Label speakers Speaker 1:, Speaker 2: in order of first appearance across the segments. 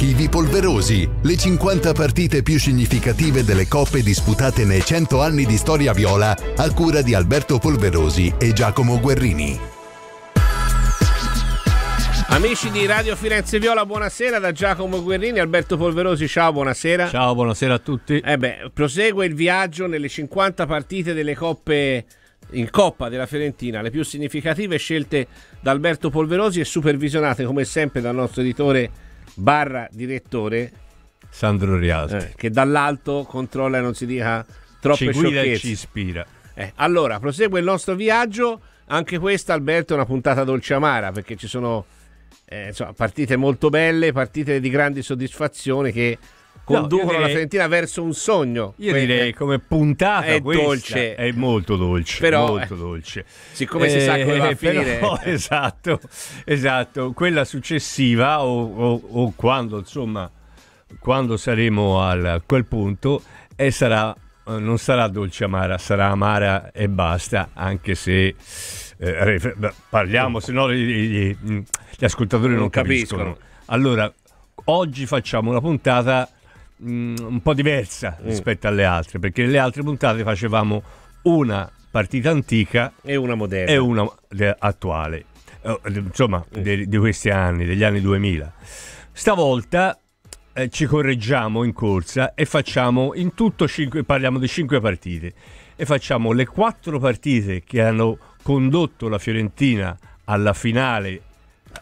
Speaker 1: archivi Polverosi, le 50 partite più significative delle coppe disputate nei
Speaker 2: 100 anni di storia viola, a cura di Alberto Polverosi e Giacomo Guerrini. Amici di Radio Firenze Viola, buonasera da Giacomo Guerrini, Alberto Polverosi, ciao, buonasera. Ciao, buonasera a tutti. Eh beh, prosegue il viaggio nelle 50 partite delle coppe in Coppa della Fiorentina, le più significative scelte da Alberto Polverosi e supervisionate come sempre dal nostro editore barra direttore
Speaker 1: Sandro Rialti eh,
Speaker 2: che dall'alto controlla e non si dica troppe ci guida sciocchezze. ci ispira eh, allora prosegue il nostro viaggio anche questa Alberto è una puntata dolce amara perché ci sono eh, insomma, partite molto belle partite di grandi soddisfazioni che conducono no, direi, la Fiorentina verso un sogno. Io Quindi direi come
Speaker 1: puntata è dolce. È molto dolce, però, molto eh, dolce. Siccome eh, si sa come eh, va a finire. Però, esatto, esatto. Quella successiva o, o, o quando, insomma, quando saremo a quel punto e eh, sarà non sarà dolce amara, sarà amara e basta, anche se eh, parliamo, se no gli, gli, ascoltatori non, non capiscono. capiscono. Allora, oggi facciamo una puntata mh, mm, un po' diversa mm. rispetto alle altre, perché nelle altre puntate facevamo una partita antica e una moderna e una attuale, eh, eh, insomma, mm. di, di questi anni, degli anni 2000. Stavolta eh, ci correggiamo in corsa e facciamo in tutto 5, parliamo di cinque partite e facciamo le quattro partite che hanno condotto la Fiorentina alla finale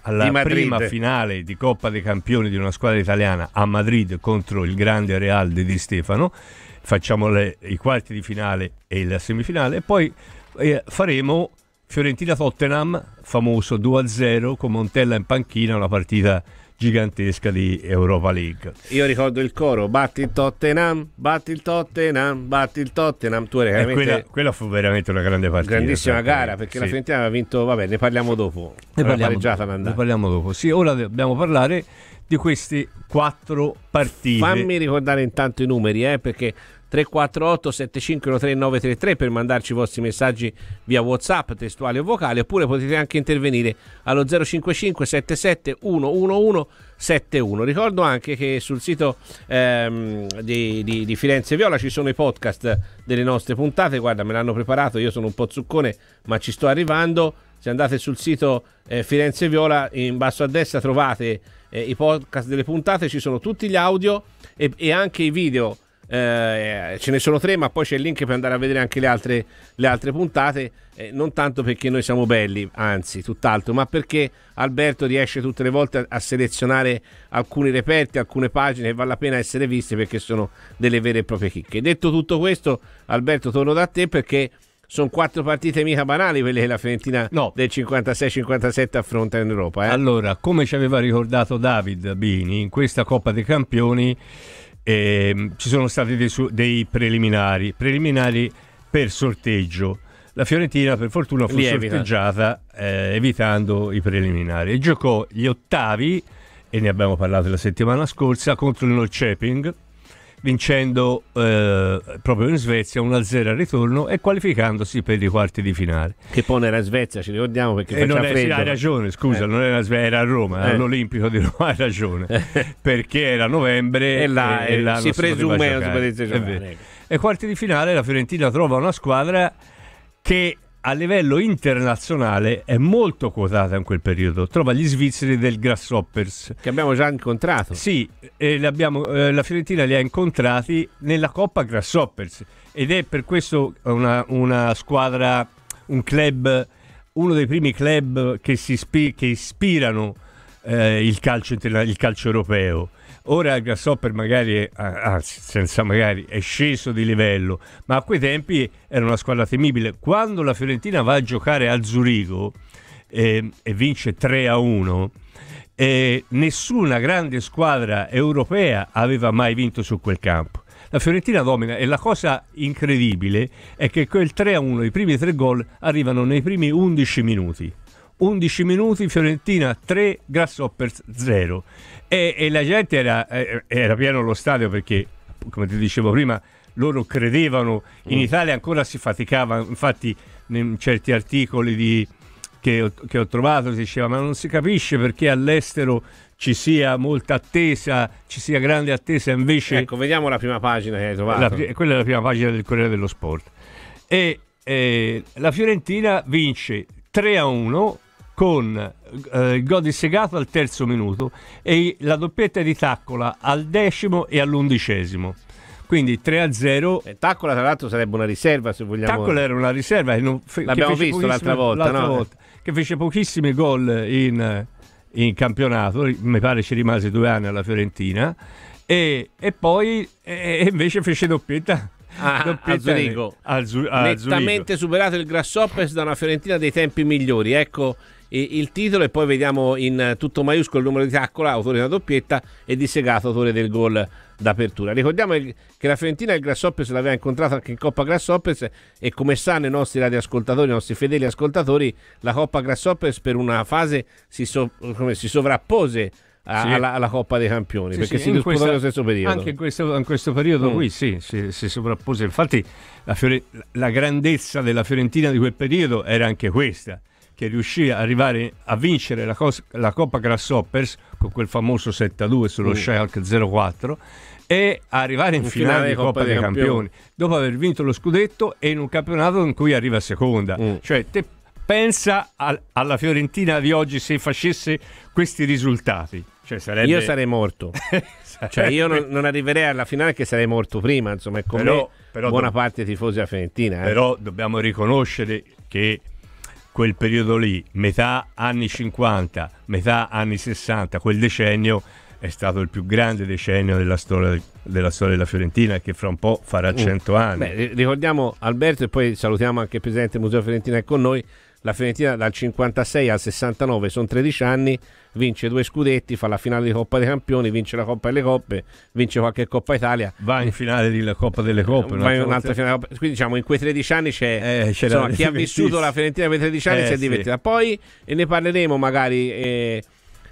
Speaker 1: alla prima finale di Coppa dei Campioni di una squadra italiana a Madrid contro il grande Real di Di Stefano. Facciamo le, i quarti di finale e la semifinale e poi eh, faremo Fiorentina-Tottenham, famoso 2-0 con Montella in panchina, una partita gigantesca di Europa
Speaker 2: League. Io ricordo il coro, batti il Tottenham, batti il Tottenham, batti il Tottenham. Tu eri veramente... Quella, quella, fu veramente una grande partita. Grandissima gara perché sì. la Fiorentina aveva vinto, vabbè ne parliamo dopo. Ne parliamo, dopo, ne parliamo dopo. Sì, ora dobbiamo parlare di queste quattro partite. Fammi ricordare intanto i numeri eh, perché 348 7513 per mandarci i vostri messaggi via WhatsApp, testuali o vocali, oppure potete anche intervenire allo 055 77 111 71. Ricordo anche che sul sito ehm, di, di, di, Firenze Viola ci sono i podcast delle nostre puntate. Guarda, me l'hanno preparato, io sono un po' zuccone, ma ci sto arrivando. Se andate sul sito eh, Firenze Viola, in basso a destra trovate eh, i podcast delle puntate, ci sono tutti gli audio e, e anche i video eh, eh, ce ne sono tre, ma poi c'è il link per andare a vedere anche le altre, le altre puntate. Eh, non tanto perché noi siamo belli, anzi, tutt'altro, ma perché Alberto riesce tutte le volte a, a selezionare alcuni reperti, alcune pagine che vale la pena essere viste perché sono delle vere e proprie chicche. Detto tutto questo, Alberto, torno da te perché sono quattro partite mica banali quelle che la Fiorentina no. del 56-57 affronta in Europa. Eh?
Speaker 1: Allora, come ci aveva ricordato David Bini, in questa Coppa dei Campioni eh, ci sono stati dei, su- dei, preliminari, preliminari per sorteggio. La Fiorentina per fortuna fu Li sorteggiata eh, evitando i preliminari e giocò gli ottavi, e ne abbiamo parlato la settimana scorsa, contro il Nolceping vincendo eh, proprio in Svezia 1-0 al ritorno e qualificandosi per i quarti di finale. Che poi non era Svezia, ci ricordiamo perché eh, non è, freddo. Sì, hai ragione, scusa, eh. non era Svezia, era a Roma, eh. all'Olimpico di Roma, hai ragione, eh. perché era novembre e là, e, e là eh, si presume non si potesse giocare. Ecco. E quarti di finale la Fiorentina trova una squadra che a livello internazionale è molto quotata in quel periodo. Trova gli svizzeri del Grasshoppers. Che abbiamo già incontrato. Sì, abbiamo, eh, la Fiorentina li ha incontrati nella Coppa Grasshoppers ed è per questo una, una squadra, un club, uno dei primi club che, si, che ispirano eh, il, calcio, il calcio europeo Ora il Grasshopper magari, eh, anzi senza magari, è sceso di livello, ma a quei tempi era una squadra temibile. Quando la Fiorentina va a giocare a Zurigo eh, e vince 3 a 1, eh, nessuna grande squadra europea aveva mai vinto su quel campo. La Fiorentina domina e la cosa incredibile è che quel 3 a 1, i primi tre gol arrivano nei primi 11 minuti. 11 minuti, Fiorentina 3, Grasshoppers 0. E, e la gente era, eh, era pieno lo stadio perché, come ti dicevo prima, loro credevano, in mm. Italia ancora si faticava, infatti in certi articoli di, che, ho, che, ho, trovato si diceva ma non si capisce perché all'estero ci sia molta attesa, ci sia grande attesa invece... Ecco, vediamo la prima pagina che hai trovato. La, quella è la prima pagina del Corriere dello Sport. E eh, la Fiorentina vince 3 a 1 con eh, il Segato al terzo minuto e la doppietta di Taccola al decimo e all'undicesimo. Quindi 3-0. Eh, Taccola tra l'altro sarebbe
Speaker 2: una riserva se vogliamo. Taccola era
Speaker 1: una riserva che non L'abbiamo che visto l'altra, volta, l'altra no? volta, che fece pochissimi gol in, in campionato, mi pare ci rimase due anni alla Fiorentina e, e poi e invece fece doppietta ah, a, a Zurigo. A a nettamente
Speaker 2: Zurigo. superato il Grasshoppers da una Fiorentina dei tempi migliori. Ecco il titolo e poi vediamo in tutto maiuscolo il numero di taccola, autore della doppietta e di Segato, autore del gol d'apertura. Ricordiamo che la Fiorentina il Grasshoppers l'aveva incontrato anche in Coppa Grasshoppers e come sanno i nostri radioascoltatori, i nostri fedeli ascoltatori, la Coppa Grasshoppers per una fase si, so, si sovrappose a, sì. alla, alla, Coppa dei Campioni sì, perché sì, si disputò nello stesso periodo anche in
Speaker 1: questo, in questo periodo mm. qui sì, si, si sovrappose infatti la, Fiore, la grandezza della Fiorentina di quel periodo era anche questa che riuscì ad arrivare a vincere la, cos- la Coppa Grasshoppers con quel famoso 7-2 sullo mm. Schalke 04 e arrivare in, in finale, finale di Coppa, Coppa dei, campioni. campioni. dopo aver vinto lo scudetto e in un campionato in cui arriva seconda. Mm. Cioè, te pensa al- alla Fiorentina di oggi se facesse questi risultati. Cioè,
Speaker 2: sarebbe... Io sarei morto. sarebbe... Cioè, io non, non, arriverei alla finale che sarei morto prima, insomma, è come però, però buona do... parte tifosi della Fiorentina. Eh. Però
Speaker 1: dobbiamo riconoscere che quel periodo lì, metà anni 50, metà anni 60, quel decennio è stato il più grande decennio della storia, della, storia della Fiorentina che fra un po' farà 100 uh, anni.
Speaker 2: Beh, ricordiamo Alberto e poi salutiamo anche il presidente del Museo Fiorentina è con noi. La Fiorentina dal 56 al 69 sono 13 anni, vince due scudetti, fa la finale di Coppa dei Campioni, vince la Coppa delle Coppe, vince qualche Coppa Italia. Va in finale della Coppa delle Coppe. Va in un'altra finale. Coppa. Quindi diciamo in quei 13 anni c'è, eh, insomma, chi ha vissuto la Fiorentina per 13 anni eh, si è divertita. Sì. Poi e ne parleremo magari... Eh,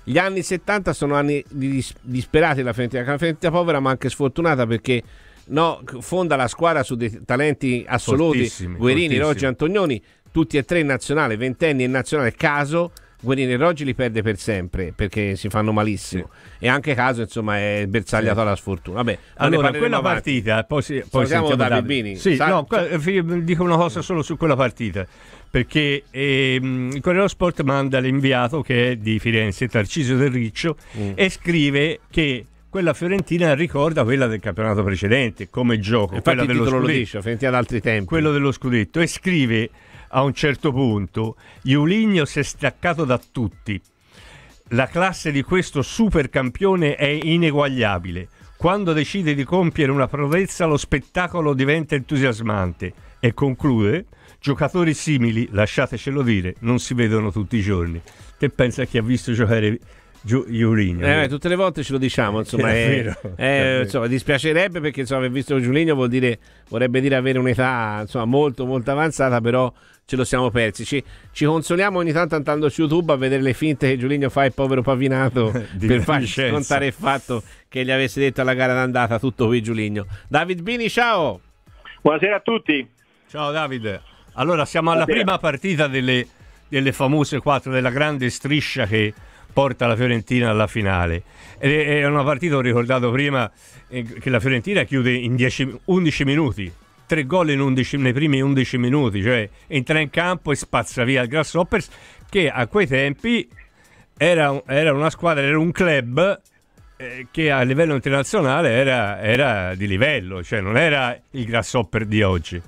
Speaker 2: gli anni 70 sono anni dis- disperati della Fiorentina, la Fiorentina povera ma anche sfortunata perché no, fonda la squadra su dei talenti assoluti, Guerini, Roggi Antonioni, tutti e tre in nazionale, ventenni in nazionale, caso Guerini e Roggi li perde per sempre perché si fanno malissimo sì. e anche caso insomma è bersagliato sì. alla sfortuna vabbè allora quella avanti. partita poi, si, poi sentiamo da Bibini sì, Sa- no,
Speaker 1: dico una cosa solo su quella partita perché ehm, il Corriere Sport manda l'inviato che è di Firenze Tarcisio Del Riccio mm. e scrive che quella fiorentina ricorda quella del campionato precedente come gioco Infatti quella dello scudetto dice,
Speaker 2: Fiorentina ad altri
Speaker 1: tempi quello dello scudetto e scrive a un certo punto Iuligno si è staccato da tutti. La classe di questo supercampione è ineguagliabile. Quando decide di compiere una prodezza lo spettacolo diventa entusiasmante e conclude giocatori simili, lasciatecelo dire, non si vedono tutti i giorni. Te pensa chi ha visto giocare Giu- Giuligno. Eh,
Speaker 2: tutte le volte ce lo diciamo, insomma, è, eh, eh, è, insomma dispiacerebbe perché insomma, aver visto Giuligno vuol dire, vorrebbe dire avere un'età insomma, molto molto avanzata, però ce lo siamo persi. Ci, ci consoliamo ogni tanto andando su YouTube a vedere le finte che Giuligno fa il povero Pavinato per farci contare il fatto che gli avesse detto alla gara d'andata tutto qui Giuligno. David Bini, ciao! Buonasera a tutti! Ciao Davide! Allora siamo alla Buonasera. prima partita delle, delle famose quattro,
Speaker 1: della grande striscia che porta la Fiorentina alla finale. È una partita, ho ricordato prima, eh, che la Fiorentina chiude in 10, 11 minuti. Tre gol nei primi 11 minuti, cioè entra in campo e spazza via il Grasshoppers, che a quei tempi era, era una squadra, era un club eh, che a livello internazionale era, era di livello, cioè non era il Grasshopper di oggi.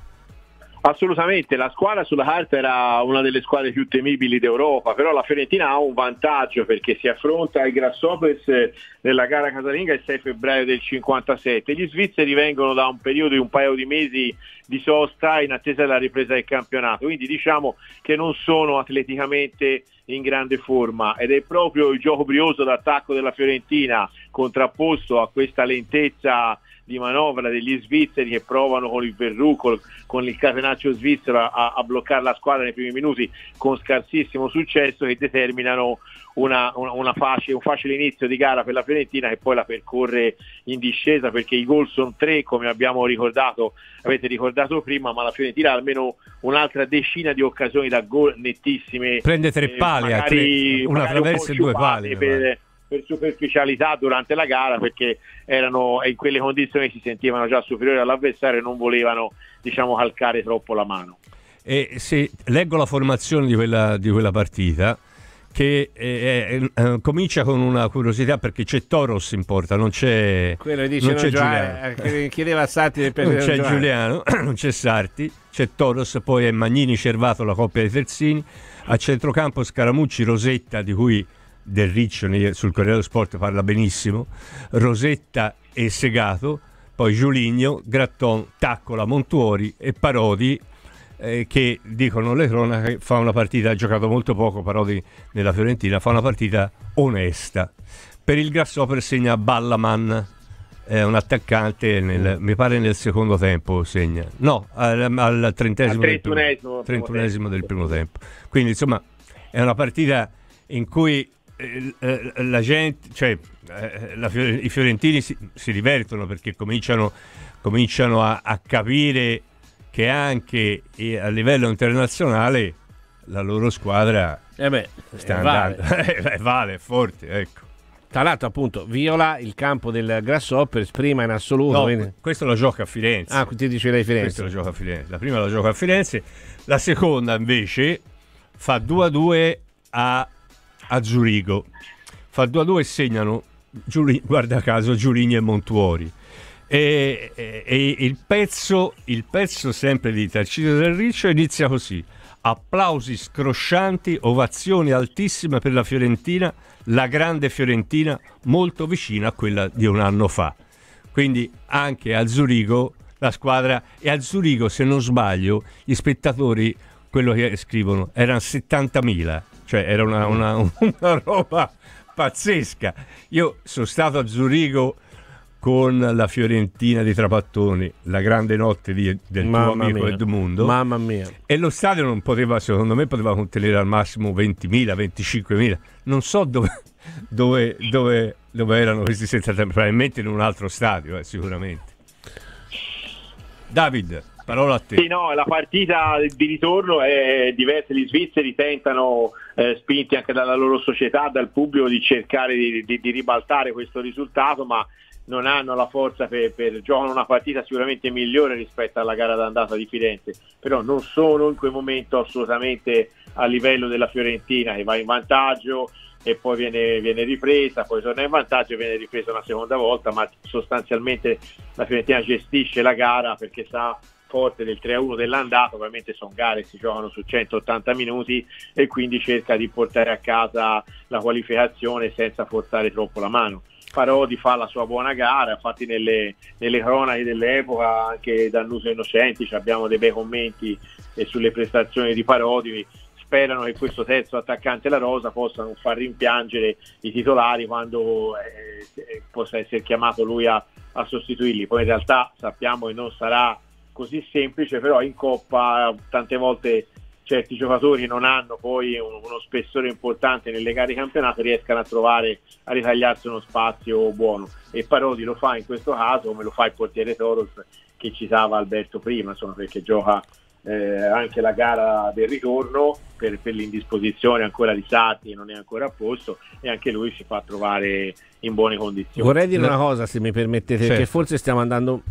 Speaker 3: Assolutamente, la squadra sulla carta era una delle squadre più temibili d'Europa, però la Fiorentina ha un vantaggio perché si affronta ai Grasshoppers eh, nella gara casalinga il 6 febbraio del 57. Gli svizzeri vengono da un periodo di un paio di mesi di sosta in attesa della ripresa del campionato, quindi diciamo che non sono atleticamente in grande forma ed è proprio il gioco brioso d'attacco della Fiorentina contrapposto a questa lentezza di manovra degli svizzeri che provano con il Verrucco, con il catenaccio svizzero a, a, bloccare la squadra nei primi minuti con scarsissimo successo che determinano una, una, una facile, un facile inizio di gara per la Fiorentina che poi la percorre in discesa perché i gol sono tre come abbiamo ricordato, avete ricordato prima, ma la Fiorentina ha almeno un'altra decina di occasioni da gol nettissime. Prende tre eh, pali, eh, magari, tre, una traversa e due pali. Per, per superficialità durante la gara perché erano in quelle condizioni si sentivano già superiori all'avversario e non volevano diciamo, calcare troppo la mano.
Speaker 1: E se leggo la formazione di quella, di quella partita, che eh, eh, comincia con una curiosità perché c'è Toros in porta, non c'è, Quello dice eh, eh, non c'è Giuliano. Giuliano.
Speaker 2: Chiedeva a Sarti del non c'è Giuliano.
Speaker 1: non c'è Sarti, c'è Toros, poi è Magnini Cervato, la coppia dei terzini, a centrocampo Scaramucci, Rosetta di cui del Riccio sul Corriere dello Sport parla benissimo, Rosetta e Segato, poi Giuligno, Gratton, Taccola, Montuori e Parodi eh, che dicono le cronache fa una partita, ha giocato molto poco Parodi nella Fiorentina, fa una partita onesta. Per il Grasshopper segna Ballaman, è un attaccante, nel, mm. mi pare nel secondo tempo segna, no, al, al trentesimo, al del, primo, trentunesimo del primo tempo. Quindi insomma è una partita in cui eh, eh, la gente, cioè, eh, la, i fiorentini si, si, divertono perché cominciano, cominciano a, a, capire che anche a livello internazionale la loro squadra
Speaker 2: eh beh, sta vale. andando, vale, è forte, ecco. Tra appunto, viola il campo del Grasshoppers prima in assoluto. No,
Speaker 1: Questo lo gioca a Firenze. Ah, ti dicevi Firenze. Questo lo gioca a Firenze. La prima la gioca a Firenze, la seconda invece fa 2 a 2 a a Zurigo. Fa 2-2 e segnano, Giuri, guarda caso, Giurini e Montuori. E, e, e il, pezzo, il, pezzo, sempre di Tarcito del Riccio inizia così. Applausi scroscianti, ovazioni altissime per la Fiorentina, la grande Fiorentina molto vicina a quella di un anno fa. Quindi anche a Zurigo la squadra e a Zurigo se non sbaglio gli spettatori quello che scrivono erano 70.000 cioè era una, una, una roba pazzesca. Io sono stato a Zurigo con la Fiorentina di Trapattoni, la grande notte di, del Mamma tuo amico mia. Edmundo. Mamma mia. E lo stadio non poteva, secondo me, poteva contenere al massimo 20.000, 25.000. Non so dove, dove, dove, dove erano questi 70.000, probabilmente in un altro stadio, eh, sicuramente. David. Parola a te. Sì,
Speaker 3: no, la partita di ritorno è diversa. Gli svizzeri tentano, eh, spinti anche dalla loro società, dal pubblico, di cercare di, di, di ribaltare questo risultato, ma non hanno la forza per, per giocare una partita sicuramente migliore rispetto alla gara d'andata di Firenze, però non sono in quel momento assolutamente a livello della Fiorentina che va in vantaggio e poi viene, viene ripresa, poi torna in vantaggio e viene ripresa una seconda volta, ma sostanzialmente la Fiorentina gestisce la gara perché sa forte del 3-1 dell'andato, ovviamente sono gare che si giocano su 180 minuti e quindi cerca di portare a casa la qualificazione senza forzare troppo la mano. Parodi fa la sua buona gara, infatti nelle, nelle cronache dell'epoca anche Dannuso Innocenti abbiamo dei bei commenti eh, sulle prestazioni di Parodi, sperano che questo terzo attaccante la Rosa possa non far rimpiangere i titolari quando eh, eh possa essere chiamato lui a, a sostituirli. Poi in realtà sappiamo che non sarà così semplice, però in coppa tante volte certi giocatori non hanno poi uno spessore importante nelle gare di campionato riescano a trovare a ritagliarsi uno spazio buono e Parodi lo fa in questo caso come lo fa il portiere Toros che citava Alberto prima insomma, perché gioca eh, anche la gara del ritorno per, per, l'indisposizione ancora di Sati non è ancora a posto e anche lui si fa trovare in buone condizioni vorrei dire una cosa
Speaker 2: se mi permettete certo. che forse stiamo andando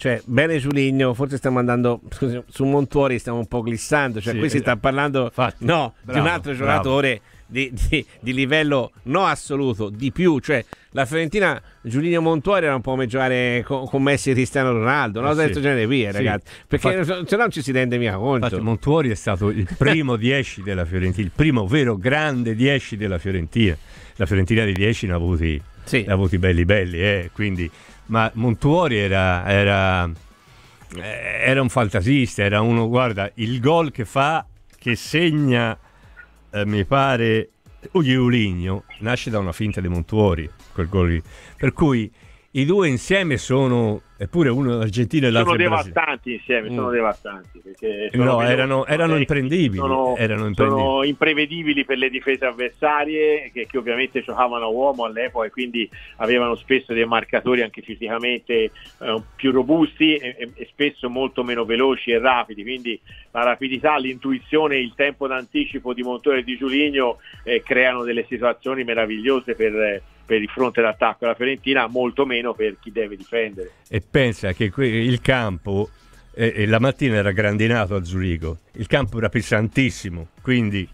Speaker 2: cioè bene Giuligno forse stiamo andando scusi, su Montuori stiamo un po' glissando cioè sì, qui si eh, sta parlando no, bravo, di un altro giocatore di, di, di, livello no assoluto di più cioè la Fiorentina Giuligno Montuori era un po' come giocare con, con Messi e Cristiano Ronaldo no? Eh sì. questo genere qui eh, sì. ragazzi perché se no non
Speaker 1: ci si rende mica conto infatti Montuori è stato il primo 10 della Fiorentina il primo vero grande 10 della Fiorentina la Fiorentina di 10 ne ha avuti sì. ne ha avuti belli belli eh? quindi ma Montuori era, era, eh, era un fantasista, era uno, guarda, il gol che fa, che segna, eh, mi pare, Uligno, nasce da una finta di Montuori, quel gol lì. Per cui i due insieme sono, eppure uno argentino e l'altro sono
Speaker 3: devastanti insieme, mm. sono devastanti. Sono no, erano,
Speaker 1: erano, imprendibili, sono, erano, imprendibili, sono,
Speaker 3: imprevedibili per le difese avversarie che, che, ovviamente giocavano a uomo all'epoca e quindi avevano spesso dei marcatori anche fisicamente eh, più robusti e, e, spesso molto meno veloci e rapidi, quindi la rapidità, l'intuizione il tempo d'anticipo di Montore e di Giuligno eh, creano delle situazioni meravigliose per... Eh, per il fronte d'attacco alla Fiorentina, molto meno per chi deve difendere.
Speaker 1: E pensa che il campo eh, la mattina era grandinato a Zurigo, il campo era pesantissimo, quindi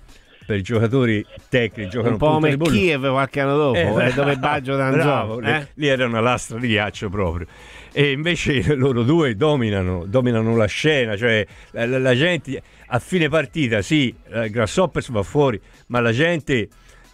Speaker 1: per i giocatori tecnici
Speaker 2: giocano un po' come Kiev qualche anno dopo eh, eh, dove Baggio d'Anzavo eh?
Speaker 1: lì era una lastra di ghiaccio proprio e invece loro due dominano dominano la scena cioè la, la, la gente a fine partita sì eh, Grasshoppers va fuori ma la gente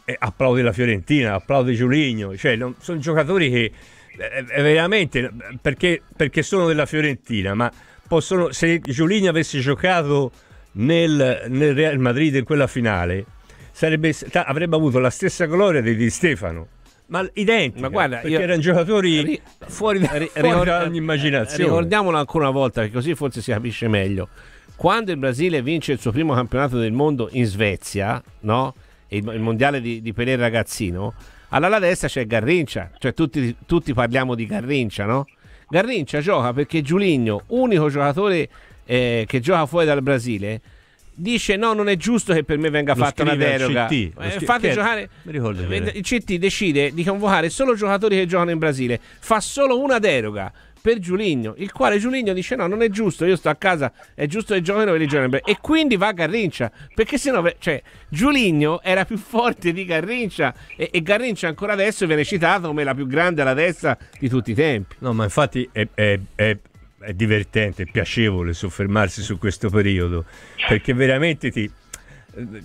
Speaker 1: eh, applaudi la Fiorentina, applaudi Giuligno, cioè, non, sono giocatori che eh, eh veramente perché, perché, sono della Fiorentina, ma possono, se Giuligno avesse giocato nel, nel Real Madrid in quella finale, sarebbe,
Speaker 2: avrebbe avuto la stessa gloria di Di Stefano
Speaker 1: ma identica, ma guarda, perché io, erano giocatori ri, fuori, da, ri, fuori ricord, dall'immaginazione. Ricordiamolo
Speaker 2: ancora una volta, perché così forse si capisce meglio. Quando il Brasile vince il suo primo campionato del mondo in Svezia, no? il, il mondiale di, di Pelé ragazzino, all'ala destra c'è Garrincia, cioè tutti, tutti parliamo di Garrincia, no? Garrincia gioca perché Giuligno, unico giocatore eh, che gioca fuori dal Brasile, dice no non è giusto che per me venga fatta una deroga CT, eh, scrive, fate giocare eh, il CT decide di convocare solo giocatori che giocano in Brasile fa solo una deroga per Giuligno, il quale Giuligno dice no, non è giusto, io sto a casa, è giusto che giocano e li giocano e quindi va a Garrincia, perché sennò, cioè, Giuligno era più forte di Garrincia e, e Garrincia ancora adesso viene citato come la più grande alla destra di
Speaker 1: tutti i tempi. No, ma infatti è, è, è è divertente, è piacevole soffermarsi su questo periodo perché veramente ti,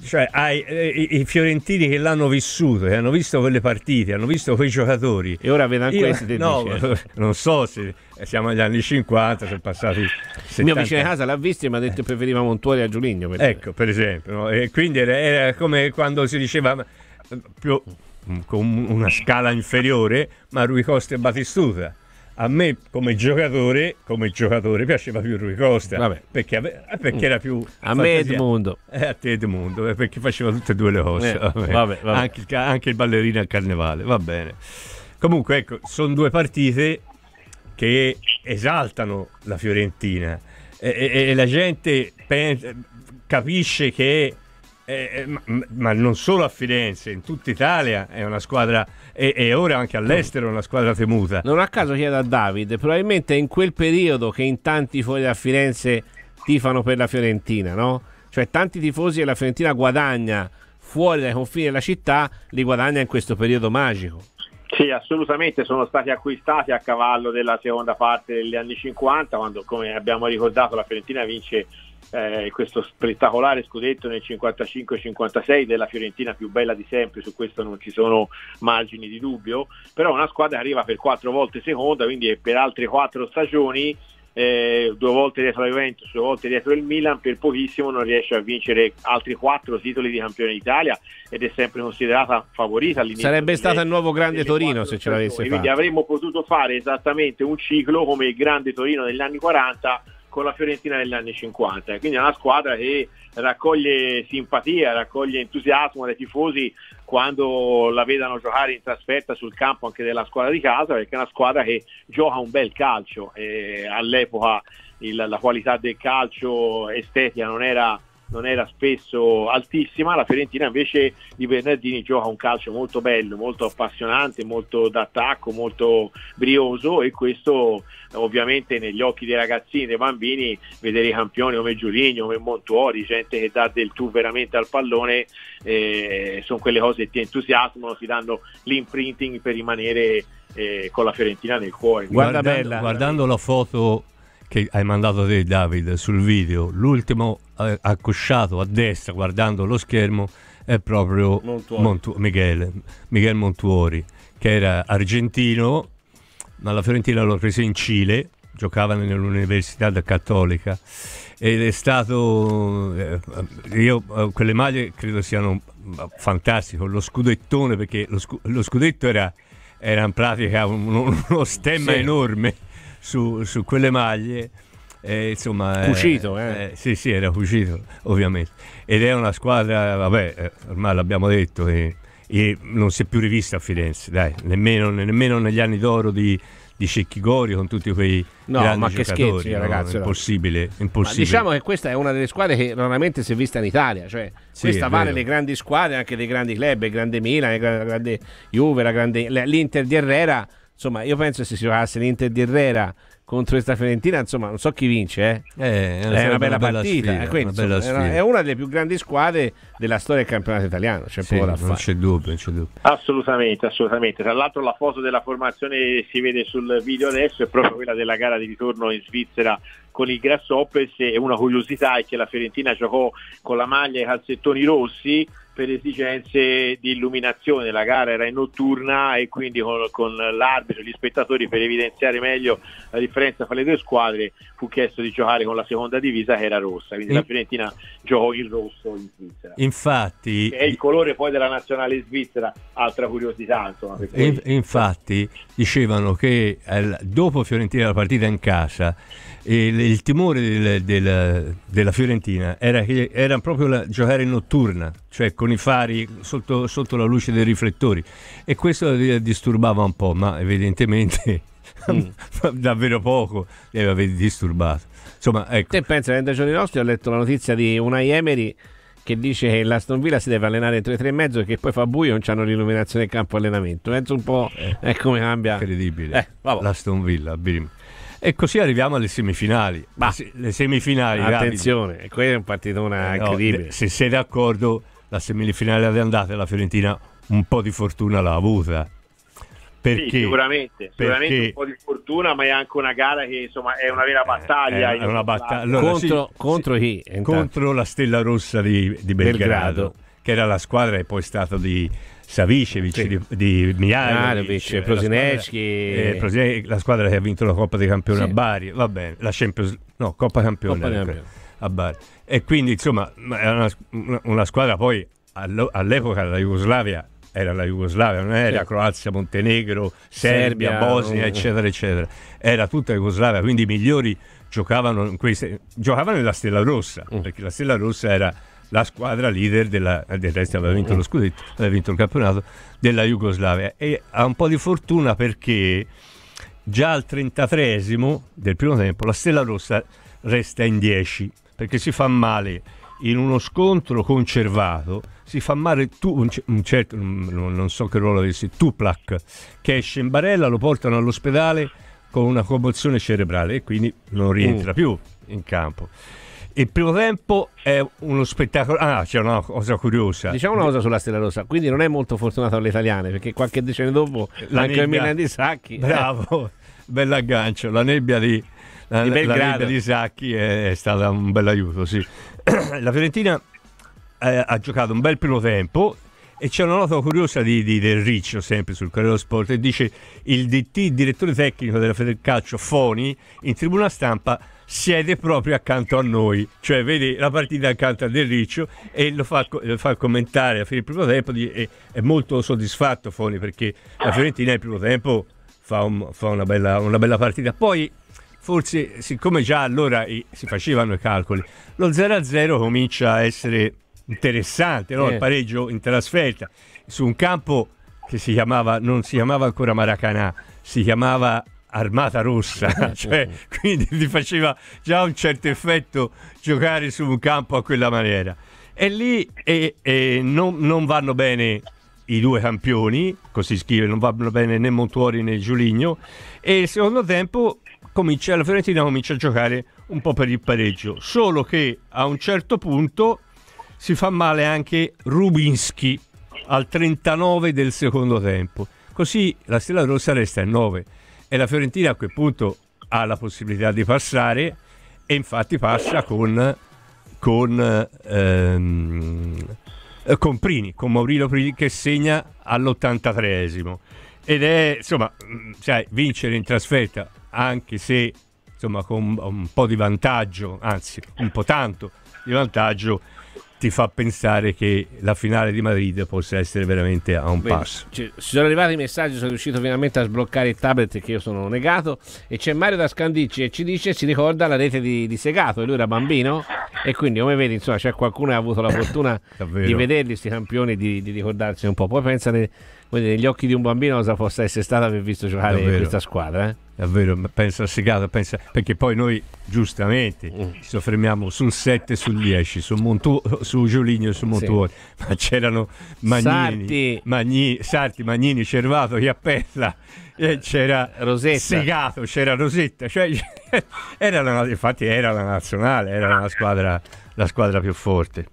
Speaker 1: cioè, ai, eh, i, i, fiorentini che l'hanno vissuto, che eh, hanno visto quelle partite, hanno visto quei giocatori. E ora vedono questi no, dice. Eh. non so se siamo agli anni 50, sono passati Il mio vicino di
Speaker 2: casa l'ha visto e mi ha detto che preferiva Montuori a Giuligno. Per ecco, per esempio. No? E quindi era, era, come quando si diceva
Speaker 1: più, mm, con una scala inferiore, ma Rui Costa e Batistuta a me come giocatore, come giocatore piaceva più Rui Costa Vabbè. perché, perché era più a me Edmundo eh, a te Edmundo eh, perché faceva tutte e due le cose eh, vabbè. Vabbè, anche, anche, il ballerino al carnevale va bene comunque ecco sono due partite che esaltano la Fiorentina e, e, e la gente pensa, capisce che eh, eh, ma, ma, non solo a Firenze,
Speaker 2: in tutta Italia è una squadra e, e ora anche all'estero è una squadra temuta. Non a caso chiedo a David, probabilmente è in quel periodo che in tanti fuori da Firenze tifano per la Fiorentina, no? Cioè tanti tifosi e la Fiorentina guadagna fuori dai confini della città, li guadagna in questo periodo magico.
Speaker 3: Sì, assolutamente sono stati acquistati a cavallo della seconda parte degli anni 50, quando come abbiamo ricordato la Fiorentina vince eh, questo spettacolare scudetto nel 55-56 della Fiorentina più bella di sempre, su questo non ci sono margini di dubbio, però una squadra che arriva per quattro volte seconda, quindi per altre quattro stagioni eh, due volte dietro la Juventus, due volte dietro il Milan, per pochissimo non riesce a vincere altri quattro titoli di campione d'Italia ed è sempre considerata favorita all'inizio. Sarebbe stata
Speaker 2: il nuovo grande Torino se ce l'avesse fatto. Quindi avremmo
Speaker 3: potuto fare esattamente un ciclo come il grande Torino degli anni 40 con la Fiorentina negli anni 50. Quindi è una squadra che raccoglie simpatia, raccoglie entusiasmo dai tifosi quando la vedano giocare in trasferta sul campo anche della squadra di casa, perché è una squadra che gioca un bel calcio. E all'epoca il, la qualità del calcio estetica non era non era spesso altissima, la Fiorentina invece di Bernardini gioca un calcio molto bello, molto appassionante, molto d'attacco, molto brioso e questo ovviamente negli occhi dei ragazzini, dei bambini, vedere i campioni come Giulini, come Montuori, gente che dà del tu veramente al pallone, eh, sono quelle cose che ti entusiasmano, ti danno l'imprinting per rimanere eh, con la Fiorentina nel cuore. Guarda guardando, bella, guardando
Speaker 1: la foto che hai mandato te David sul video, l'ultimo eh, accosciato a destra guardando lo schermo è proprio Montuori. Montu- Michele, Michele Montuori, che era argentino, ma la Fiorentina lo prese in Cile, giocava nell'Università Cattolica ed è stato eh, io eh, quelle maglie credo siano fantastiche, lo scudettone perché lo, scu- lo scudetto era, era in pratica uno, uno stemma sì. enorme su, su quelle maglie. E, insomma, eh, cucito, eh, eh. sì, sì, era cucito, ovviamente. Ed è una squadra, vabbè, eh, ormai l'abbiamo detto, e, e non si è più rivista a Firenze, dai, nemmeno, nemmeno negli anni d'oro di, di Cecchi Gori con tutti quei no, grandi ma che scherzi, no? ragazzi, no? impossibile, impossibile. diciamo
Speaker 2: che questa è una delle squadre che raramente si è vista in Italia, cioè sì, questa vale le grandi squadre anche dei grandi club, il grande Milan, la grande Juve, la grande, l'Inter di Herrera insomma, io penso che se si giocasse l'Inter di Herrera contro questa Fiorentina, insomma, non so chi vince, eh. Eh, è, una, è una bella, partita. Sfida, eh, quindi, una insomma, bella è una delle più grandi squadre della storia del campionato italiano. C'è sì, poco da fare. C'è dubbio, c'è dubbio.
Speaker 3: Assolutamente, assolutamente. Tra l'altro, la foto della formazione che si vede sul video adesso è proprio quella della gara di ritorno in Svizzera con il Grasshoppers e una curiosità è che la Fiorentina giocò con la maglia e i calzettoni rossi per esigenze di illuminazione, la gara era in notturna e quindi con, con l'arbitro e gli spettatori per evidenziare meglio la differenza fra le due squadre fu chiesto di giocare con la seconda divisa che era rossa, quindi in... la Fiorentina giocò in rosso in Svizzera.
Speaker 1: Infatti... È il
Speaker 3: colore poi della nazionale svizzera, altra curiosità insomma. Perché... In,
Speaker 1: infatti dicevano che eh, dopo Fiorentina la partita in casa il, il timore del, del, della Fiorentina era che era proprio la giocare notturna, cioè con i fari sotto, sotto la luce dei riflettori e questo disturbava un po', ma evidentemente
Speaker 2: mm. davvero poco li aveva disturbato. Insomma, ecco. Te pensi, nei giorni nostri ho letto la notizia di una Emery che dice che l'Aston Villa si deve allenare entro le tre e mezzo e che poi fa buio e non c'hanno l'illuminazione in campo allenamento. Penso un po' eh, è eh, come cambia. Incredibile. Eh,
Speaker 1: L'Aston Villa, bim. E così arriviamo alle semifinali. Ma le semifinali. Attenzione, Davide, quella è un partitone eh, incredibile. No, se sei d'accordo, la semifinale di andata e la Fiorentina un po' di fortuna l'ha avuta. Perché, sì, sicuramente, sicuramente perché... un po'
Speaker 3: di fortuna, ma è anche una gara che insomma è una vera eh, battaglia. Eh, una battaglia. Allora, contro, sì,
Speaker 1: contro chi? Intanto. Contro la Stella Rossa di, di Belgrado, Belgrado, che era la squadra che poi è stata di Savicevic, sì. di, di Milanovic, ah, Prosinecki. Eh, la squadra che ha vinto la Coppa dei Campioni sì. a Bari, va bene, la Champions no, Coppa Campione. Ecco, a Bari. E quindi insomma era una, una, squadra poi all'epoca la Jugoslavia era la Jugoslavia, non era sì. Croazia, Montenegro, Serbia, Serbia Bosnia, no. Oh. eccetera, eccetera. Era tutta Jugoslavia, quindi i migliori giocavano, queste, giocavano nella Stella Rossa, mm. perché la Stella Rossa era la squadra leader della, del resto aveva vinto lo scudetto, aveva vinto il campionato della Jugoslavia e ha un po' di fortuna perché già al 33 del primo tempo la Stella Rossa resta in 10 perché si fa male in uno scontro conservato si fa male tu, un, certo, non so che ruolo avesse, Tuplac che esce in barella, lo portano all'ospedale con una commozione cerebrale e quindi non rientra uh. più in campo il
Speaker 2: primo tempo è uno spettacolo. Ah, c'è una cosa curiosa. Diciamo una cosa sulla Stella Rossa, quindi non è molto fortunato alle italiane perché qualche decennio dopo la anche il Milan di Sacchi. Bravo, eh.
Speaker 1: bell'aggancio. La nebbia di, la, di la nebbia di Sacchi è, è stata un bel aiuto, sì. la Fiorentina eh, ha giocato un bel primo tempo. E c'è una nota curiosa di, di del Riccio, sempre sul Corriere dello Sport, e dice il DT, direttore tecnico della Federcalcio Foni, in tribuna stampa siede proprio accanto a noi, cioè vedi la partita accanto a Del Riccio e lo fa, lo fa commentare a fine primo tempo. È, è molto soddisfatto Foni perché la Fiorentina nel primo tempo fa, un, fa una, bella, una bella partita. Poi forse siccome già allora si facevano i calcoli, lo 0-0 comincia a essere interessante, no? il eh. pareggio in trasferta su un campo che si chiamava, non si chiamava ancora Maracanà, si chiamava armata rossa, eh, cioè, certo. quindi gli faceva già un certo effetto giocare su un campo a quella maniera. E lì e, e non, non, vanno bene i due campioni, così scrive, non vanno bene né Montuori né Giuligno, e il secondo tempo comincia, la Fiorentina comincia a giocare un po' per il pareggio, solo che a un certo punto si fa male anche Rubinski al 39 del secondo tempo. Così la Stella Rossa resta a 9 e la Fiorentina a quel punto ha la possibilità di passare e infatti passa con, con, ehm, con Prini, con Maurilio Prini che segna all'83esimo ed è insomma sai, vincere in trasferta anche se insomma con un po' di vantaggio anzi un po' tanto di vantaggio ti fa pensare che la finale di Madrid possa essere veramente a un Bene, passo.
Speaker 2: Ci sono arrivati i messaggi, sono riuscito finalmente a sbloccare il tablet che io sono negato e c'è Mario da Scandicci e ci dice si ricorda la rete di, di Segato e lui era bambino e quindi come vedi insomma c'è qualcuno che ha avuto la fortuna di vederli questi campioni di, di ricordarsi un po'. Poi pensa ne, quindi negli occhi di un bambino cosa possa essere stata aver visto giocare Davvero. questa squadra? Eh? Davvero, penso a segato, pensa... perché poi noi giustamente mm. ci soffermiamo sul 7
Speaker 1: sul 10, su, Montu... su Gioligno e su Montuori, sì. ma c'erano Magnini, Sarti, Magni... Sarti Magnini, Cervato, Iappella, eh, c'era Rosetta. Segato, c'era Rosetta, cioè, era la... infatti era la nazionale, era la squadra, la squadra più forte.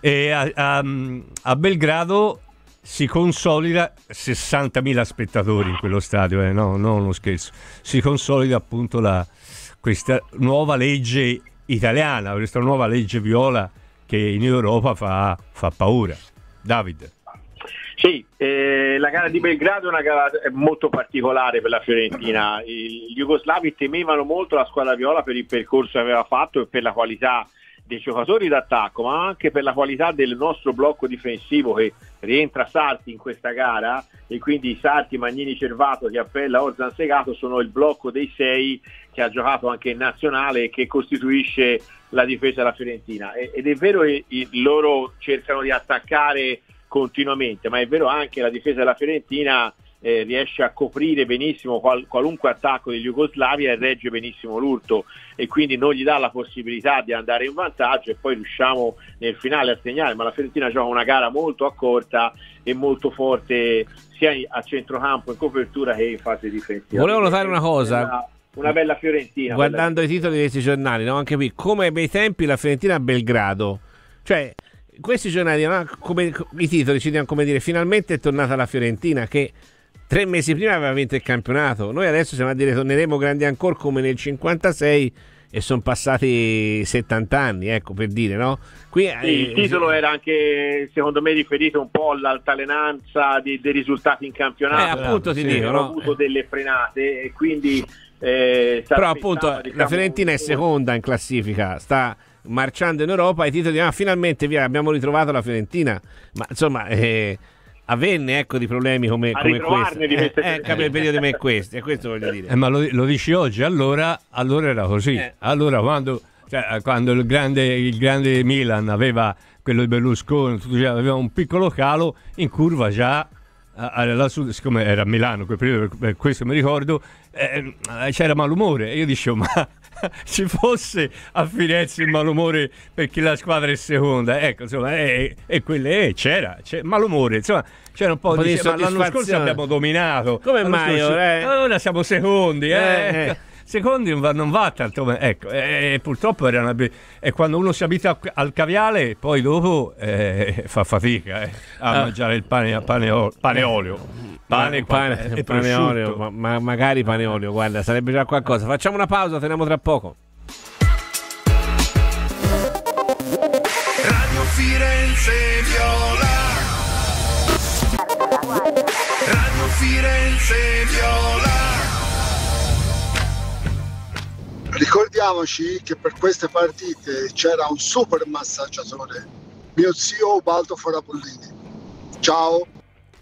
Speaker 1: E a, a, a Belgrado si consolida 60.000 spettatori in quello stadio, eh? no, non uno scherzo, si consolida appunto la, questa nuova legge italiana, questa nuova legge viola che in Europa fa, fa paura. Davide.
Speaker 3: Sì, eh, la gara di Belgrado è una gara eh, molto particolare per la Fiorentina. I, gli jugoslavi temevano molto la squadra viola per il percorso che aveva fatto e per la qualità dei giocatori d'attacco, ma anche per la qualità del nostro blocco difensivo che rientra Sarti in questa gara e quindi Sarti, Magnini, Cervato, Chiappella, Orzan, Segato sono il blocco dei sei che ha giocato anche in nazionale e che costituisce la difesa della Fiorentina ed è vero che loro cercano di attaccare continuamente, ma è vero anche che la difesa della Fiorentina eh, riesce a coprire benissimo qual- qualunque attacco degli Jugoslavia e regge benissimo l'urto e quindi non gli dà la possibilità di andare in vantaggio e poi riusciamo nel finale a segnare, ma la Fiorentina gioca una gara molto accorta e molto forte sia a centrocampo in copertura che in fase difensiva. Volevo notare una cosa una bella Fiorentina. Guardando
Speaker 2: bella. i titoli di questi giornali, no? anche qui, come ai bei tempi la Fiorentina a Belgrado. Cioè, questi giornali, no? come, i titoli ci dicono come dire, finalmente è tornata la Fiorentina che Tre mesi prima aveva vinto il campionato. Noi adesso siamo a dire torneremo grandi ancora come nel 56 e sono passati 70 anni, ecco per dire, no? Qui, sì, eh, il titolo
Speaker 3: era anche, secondo me, riferito un po' all'altalenanza dei, dei risultati in campionato. Eh, appunto, si sì, dico, no? avuto delle frenate e quindi. Eh, Però, appunto, diciamo, la Fiorentina è
Speaker 2: seconda in classifica, sta marciando in Europa e i titoli, ah, finalmente via, abbiamo ritrovato la Fiorentina. Ma insomma. Eh, avvenne ecco, di problemi come, come questo. Di eh, eh, capire periodo come questo, questo voglio dire. Eh, ma lo,
Speaker 1: lo, dici oggi, allora, allora era così. Eh. Allora quando, cioè, eh, quando il, grande, il, grande, Milan aveva quello di Berlusconi, aveva un piccolo calo, in curva già... lassù, siccome era a Milano quel periodo, per questo mi ricordo, eh, eh, c'era malumore. Io dicevo, ma ci fosse a Firenze il malumore perché la squadra è seconda, ecco, insomma, e, e quelle eh, c'era, c'era malumore, insomma, c'era un po', un po di dice, l'anno scorso abbiamo dominato. Come mai? Scorso, eh? Ora siamo secondi, eh. eh. eh secondi non va, non va tanto bene. Ecco, e, eh, e eh, purtroppo era una. Be- e quando uno si abita al caviale, poi dopo eh, fa fatica eh, a ah. mangiare il pane,
Speaker 2: pane, pane olio.
Speaker 1: Eh, pane, pane, pane, pane olio,
Speaker 2: ma, ma, magari pane olio, guarda, sarebbe già qualcosa. Facciamo una pausa, teniamo tra poco.
Speaker 3: Radio Firenze Viola. Radio Firenze Viola. Ricordiamoci che per queste partite c'era un super massaggiatore, mio zio Ubaldo Forapollini.
Speaker 2: Ciao.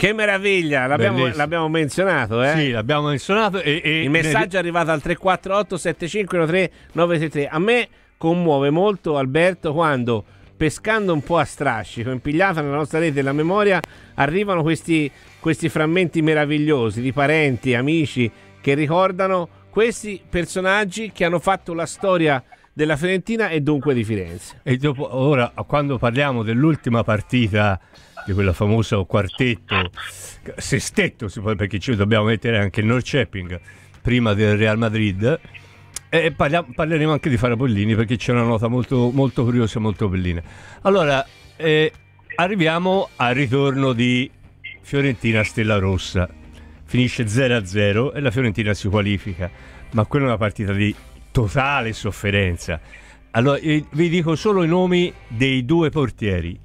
Speaker 2: Che meraviglia, l'abbiamo, l'abbiamo menzionato, eh? Sì, l'abbiamo menzionato. E, e Il messaggio è arrivato al 348 751 933. A me commuove molto Alberto quando pescando un po' a strascico, impigliata nella nostra rete della memoria, arrivano questi, questi, frammenti meravigliosi di parenti, amici che ricordano questi personaggi che hanno fatto la storia della Fiorentina e dunque di Firenze.
Speaker 1: E dopo, ora, quando parliamo dell'ultima partita di quella famosa quartetto, sestetto, perché ci dobbiamo mettere anche il Norcepping prima del Real Madrid. E parliamo, parleremo anche di Farabollini perché c'è una nota molto, molto curiosa e molto bellina. Allora, eh, arriviamo al ritorno di Fiorentina Stella Rossa. Finisce 0-0 e la Fiorentina si qualifica, ma quella è una partita di totale sofferenza. Allora, vi dico solo i nomi dei due portieri.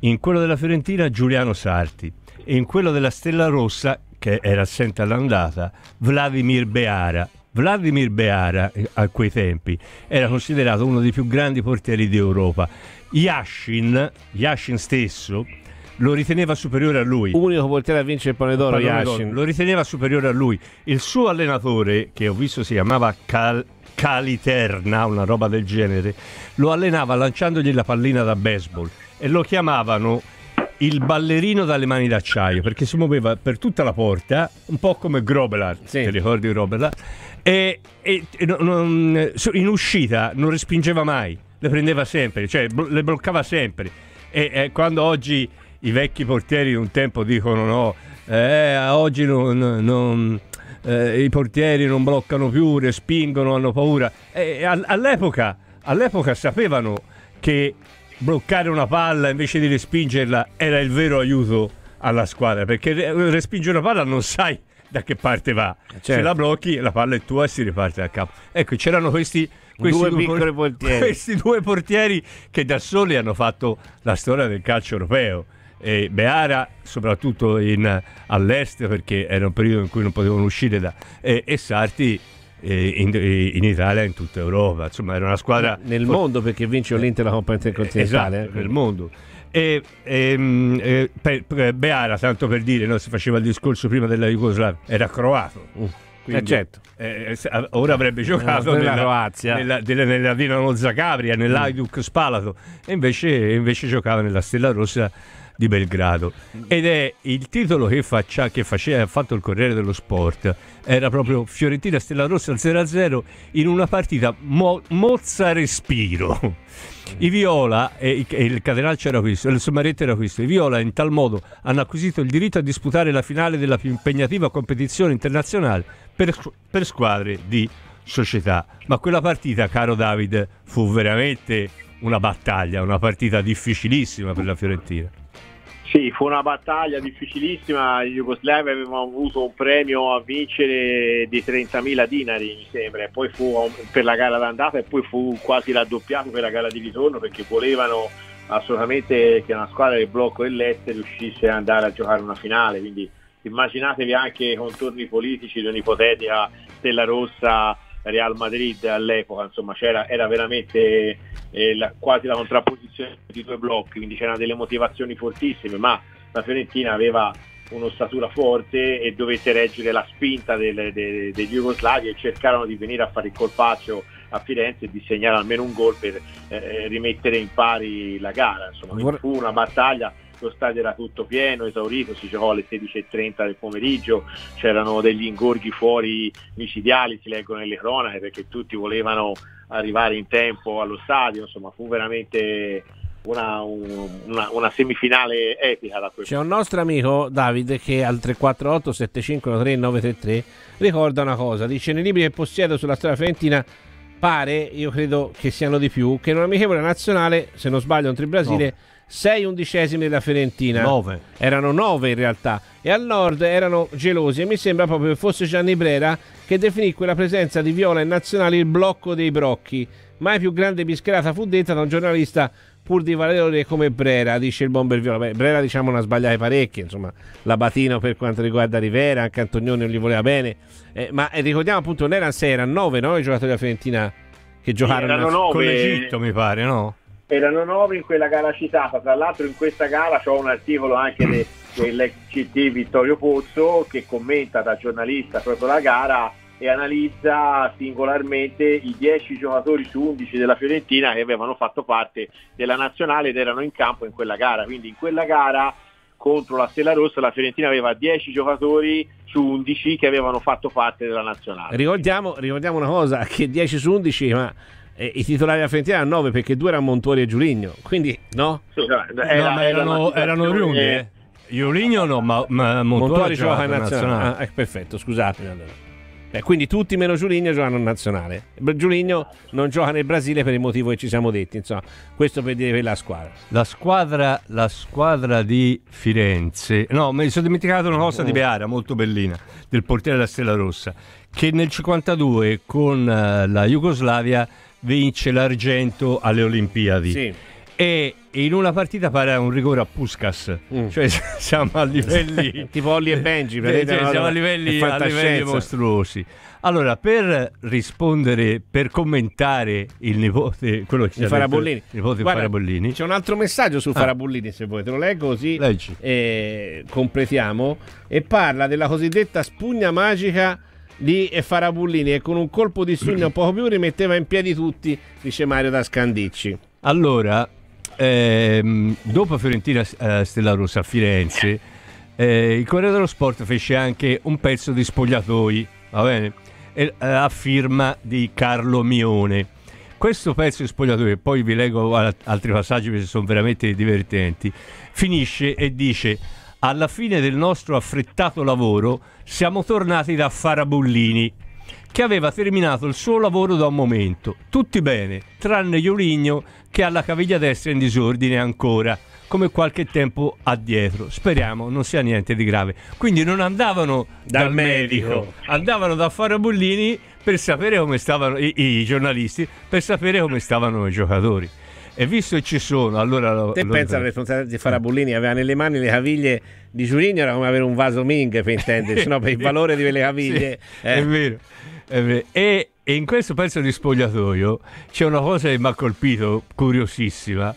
Speaker 1: In quello della Fiorentina Giuliano Sarti e in quello della Stella Rossa, che era assente all'andata, Vladimir Beara. Vladimir Beara eh, a quei tempi era considerato uno dei più grandi portieri d'Europa. Yashin, Yashin stesso, lo riteneva superiore a lui.
Speaker 2: Unico portiere a vincere il pallone d'oro, Yashin. Lo
Speaker 1: riteneva superiore a lui. Il suo allenatore, che ho visto si chiamava Cal Caliterna, una roba del genere, lo allenava lanciandogli la pallina da baseball e lo chiamavano il ballerino dalle mani d'acciaio perché si muoveva per tutta la porta, un po' come Grobelar, sì. ti ricordi Grobelar? E, e, e non, in uscita non respingeva mai, le prendeva sempre, cioè le bloccava sempre. E, e quando oggi i vecchi portieri un tempo dicono no, eh, oggi non, non eh, i portieri non bloccano più, respingono, hanno paura. E, all'epoca, all'epoca sapevano che bloccare una palla invece di respingerla era il vero aiuto alla squadra, perché respingere una palla non sai da che parte va. Certo. Se la certo. blocchi, la palla è tua e si riparte da capo. Ecco, c'erano questi, questi, due, due, portieri. questi due portieri che da soli hanno fatto la storia del calcio europeo eh, Beara, soprattutto in, all'estero, perché era un periodo in cui non potevano uscire da, eh, e Sarti in, in, Italia e in tutta Europa. Insomma, era una squadra.
Speaker 2: Nel for- mondo perché vince l'Inter la Coppa Intercontinentale. Esatto, eh. nel mondo. E, e, ehm, e per, per Beara, tanto
Speaker 1: per dire, no, si faceva il discorso prima della Jugoslavia, era croato. Uh. Quindi, eh certo. eh, eh ora avrebbe giocato nella, nella, Croazia, nella, della, nella Dinamo Zagabria, nell'Aiduc Spalato, e invece, invece giocava nella Stella Rossa di Belgrado. Ed è il titolo che, faccia, che faceva, ha fatto il Corriere dello Sport. Era proprio Fiorentina Stella Rossa 0-0 in una partita mo- mozza respiro. I Viola, e il catenaccio era questo, il sommaretto era questo, i Viola in tal modo hanno acquisito il diritto a disputare la finale della più impegnativa competizione internazionale per, per squadre di società. Ma quella partita, caro David, fu veramente una battaglia, una partita difficilissima per la Fiorentina.
Speaker 3: Sì, fu una battaglia difficilissima, i jugoslavi avevano avuto un premio a vincere di 30.000 dinari, mi sembra, poi fu per la gara d'andata e poi fu quasi raddoppiato per la gara di ritorno perché volevano assolutamente che una squadra del blocco dell'Est riuscisse ad andare a giocare una finale, quindi immaginatevi anche i contorni politici di un'ipotetica Stella Rossa Real Madrid all'epoca, insomma era veramente eh, la, quasi la contrapposizione di due blocchi, quindi c'erano delle motivazioni fortissime, ma la Fiorentina aveva un'ossatura forte e dovette reggere la spinta degli Jugoslavi e cercarono di venire a fare il colpaccio a Firenze e di segnare almeno un gol per eh, rimettere in pari la gara. Insomma, fu una battaglia lo stadio era tutto pieno, esaurito, si giocò alle 16.30 del pomeriggio, c'erano degli ingorghi fuori micidiali, si leggono nelle cronache perché tutti volevano arrivare in tempo allo stadio, insomma fu veramente una, una, una, semifinale epica da questo.
Speaker 2: C'è un nostro amico Davide che al 348 753 933 ricorda una cosa, dice nei libri che possiedo sulla storia fiorentina pare, io credo che siano di più, che in un'amichevole nazionale, se non sbaglio contro il Brasile, no 6 undicesimi della Fiorentina. 9. Erano 9 in realtà. E al nord erano gelosi e mi sembra proprio che fosse Gianni Brera che definì quella presenza di Viola in nazionale il blocco dei brocchi. Mai più grande bischerata fu detta da un giornalista pur di valore come Brera, dice il bomber Viola. Beh, Brera diciamo ne ha sbagliate parecchie, insomma, la per quanto riguarda Rivera, anche Antonioni non gli voleva bene, eh, ma eh, ricordiamo appunto non erano 6, erano 9 no, i giocatori della Fiorentina che giocarono sì, in, con l'Egitto mi pare, no?
Speaker 3: erano nove in quella gara citata, tra l'altro in questa gara c'è un articolo anche de, dell'ex CT Vittorio Pozzo che commenta da giornalista proprio la gara e analizza singolarmente i 10 giocatori su 11 della Fiorentina che avevano fatto parte della nazionale ed erano in campo in quella gara, quindi in quella gara contro la Stella Rossa la Fiorentina aveva 10 giocatori su 11 che avevano fatto parte della nazionale.
Speaker 2: Ricordiamo, ricordiamo una cosa, che 10 su 11 ma eh, i titolari della Fiorentina erano 9 perché due erano Montori e Giuligno, quindi no?
Speaker 1: Sì, era, no erano, erano riuni, eh.
Speaker 2: Giuligno no, ma, ma Montori, gioca in nazionale. nazionale. Ah, ecco, perfetto, scusatemi allora. Beh, quindi tutti meno Giuligno giocano in nazionale. Giuligno non gioca nel Brasile per il motivo che ci siamo detti. Insomma, questo per dire per la squadra.
Speaker 1: La squadra, la squadra di Firenze. No, mi sono dimenticato una cosa di mm. Beara, molto bellina, del portiere della Stella Rossa, che nel 52 con eh, la Jugoslavia vince l'argento alle Olimpiadi. Sì. E in una partita pare un rigore a Puskas, mm. cioè siamo a livelli
Speaker 2: tipo Olli e Benji, eh, cioè, siamo a livelli, a livelli
Speaker 1: mostruosi.
Speaker 2: Allora, per
Speaker 1: rispondere, per commentare il nipote, quello che ci il nipote Guarda, Farabollini. C'è
Speaker 2: un altro messaggio su ah. Farabollini, se vuoi, te lo leggo così Leggi. Eh, completiamo. E parla della cosiddetta spugna magica di Farabullini e con un colpo di sugno un poco più rimetteva in piedi tutti, dice Mario da Scandicci. Allora,
Speaker 1: ehm, dopo Fiorentina eh, Stella Rossa a Firenze, eh, il Corriere dello Sport fece anche un pezzo di spogliatoi, va bene? E, eh, a firma di Carlo Mione. Questo pezzo di spogliatoi, poi vi leggo altri passaggi perché sono veramente divertenti, finisce e dice alla fine del nostro affrettato lavoro siamo tornati da Farabullini, che aveva terminato il suo lavoro da un momento. Tutti bene, tranne Iuligno, che ha la caviglia destra in disordine ancora, come qualche tempo addietro. Speriamo non sia niente di grave. Quindi non andavano dal, dal medico. medico, andavano da Farabullini per sapere come stavano i, i giornalisti, per sapere come stavano i giocatori. E visto che ci
Speaker 2: sono, allora... Lo, Te lo pensa alla responsabilità di Farabullini, eh. aveva nelle mani le caviglie di Giuligno, era come avere un vaso Ming, per intenderci, no? per il valore di quelle caviglie. Sì, eh. È vero. È vero.
Speaker 1: E, in questo pezzo di spogliatoio c'è una cosa che mi ha colpito, curiosissima.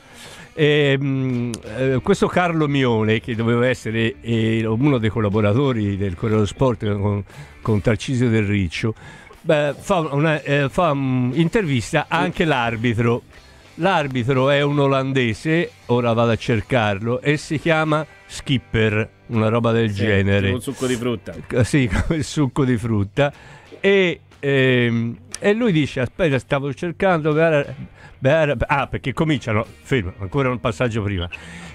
Speaker 1: E, ehm, mh, eh, questo Carlo Mione, che doveva essere eh, uno dei collaboratori del Corriere dello Sport con, con Tarcisio Del Riccio, beh, fa un'intervista eh, mm, anche all'arbitro L'arbitro è un olandese, ora vado a cercarlo, e si chiama Skipper, una roba del sì, genere. Un succo di frutta. Sì, come il succo di frutta. E ehm, e lui dice, aspetta, stavo cercando per, per, Ah, perché cominciano, fermo, ancora un passaggio prima.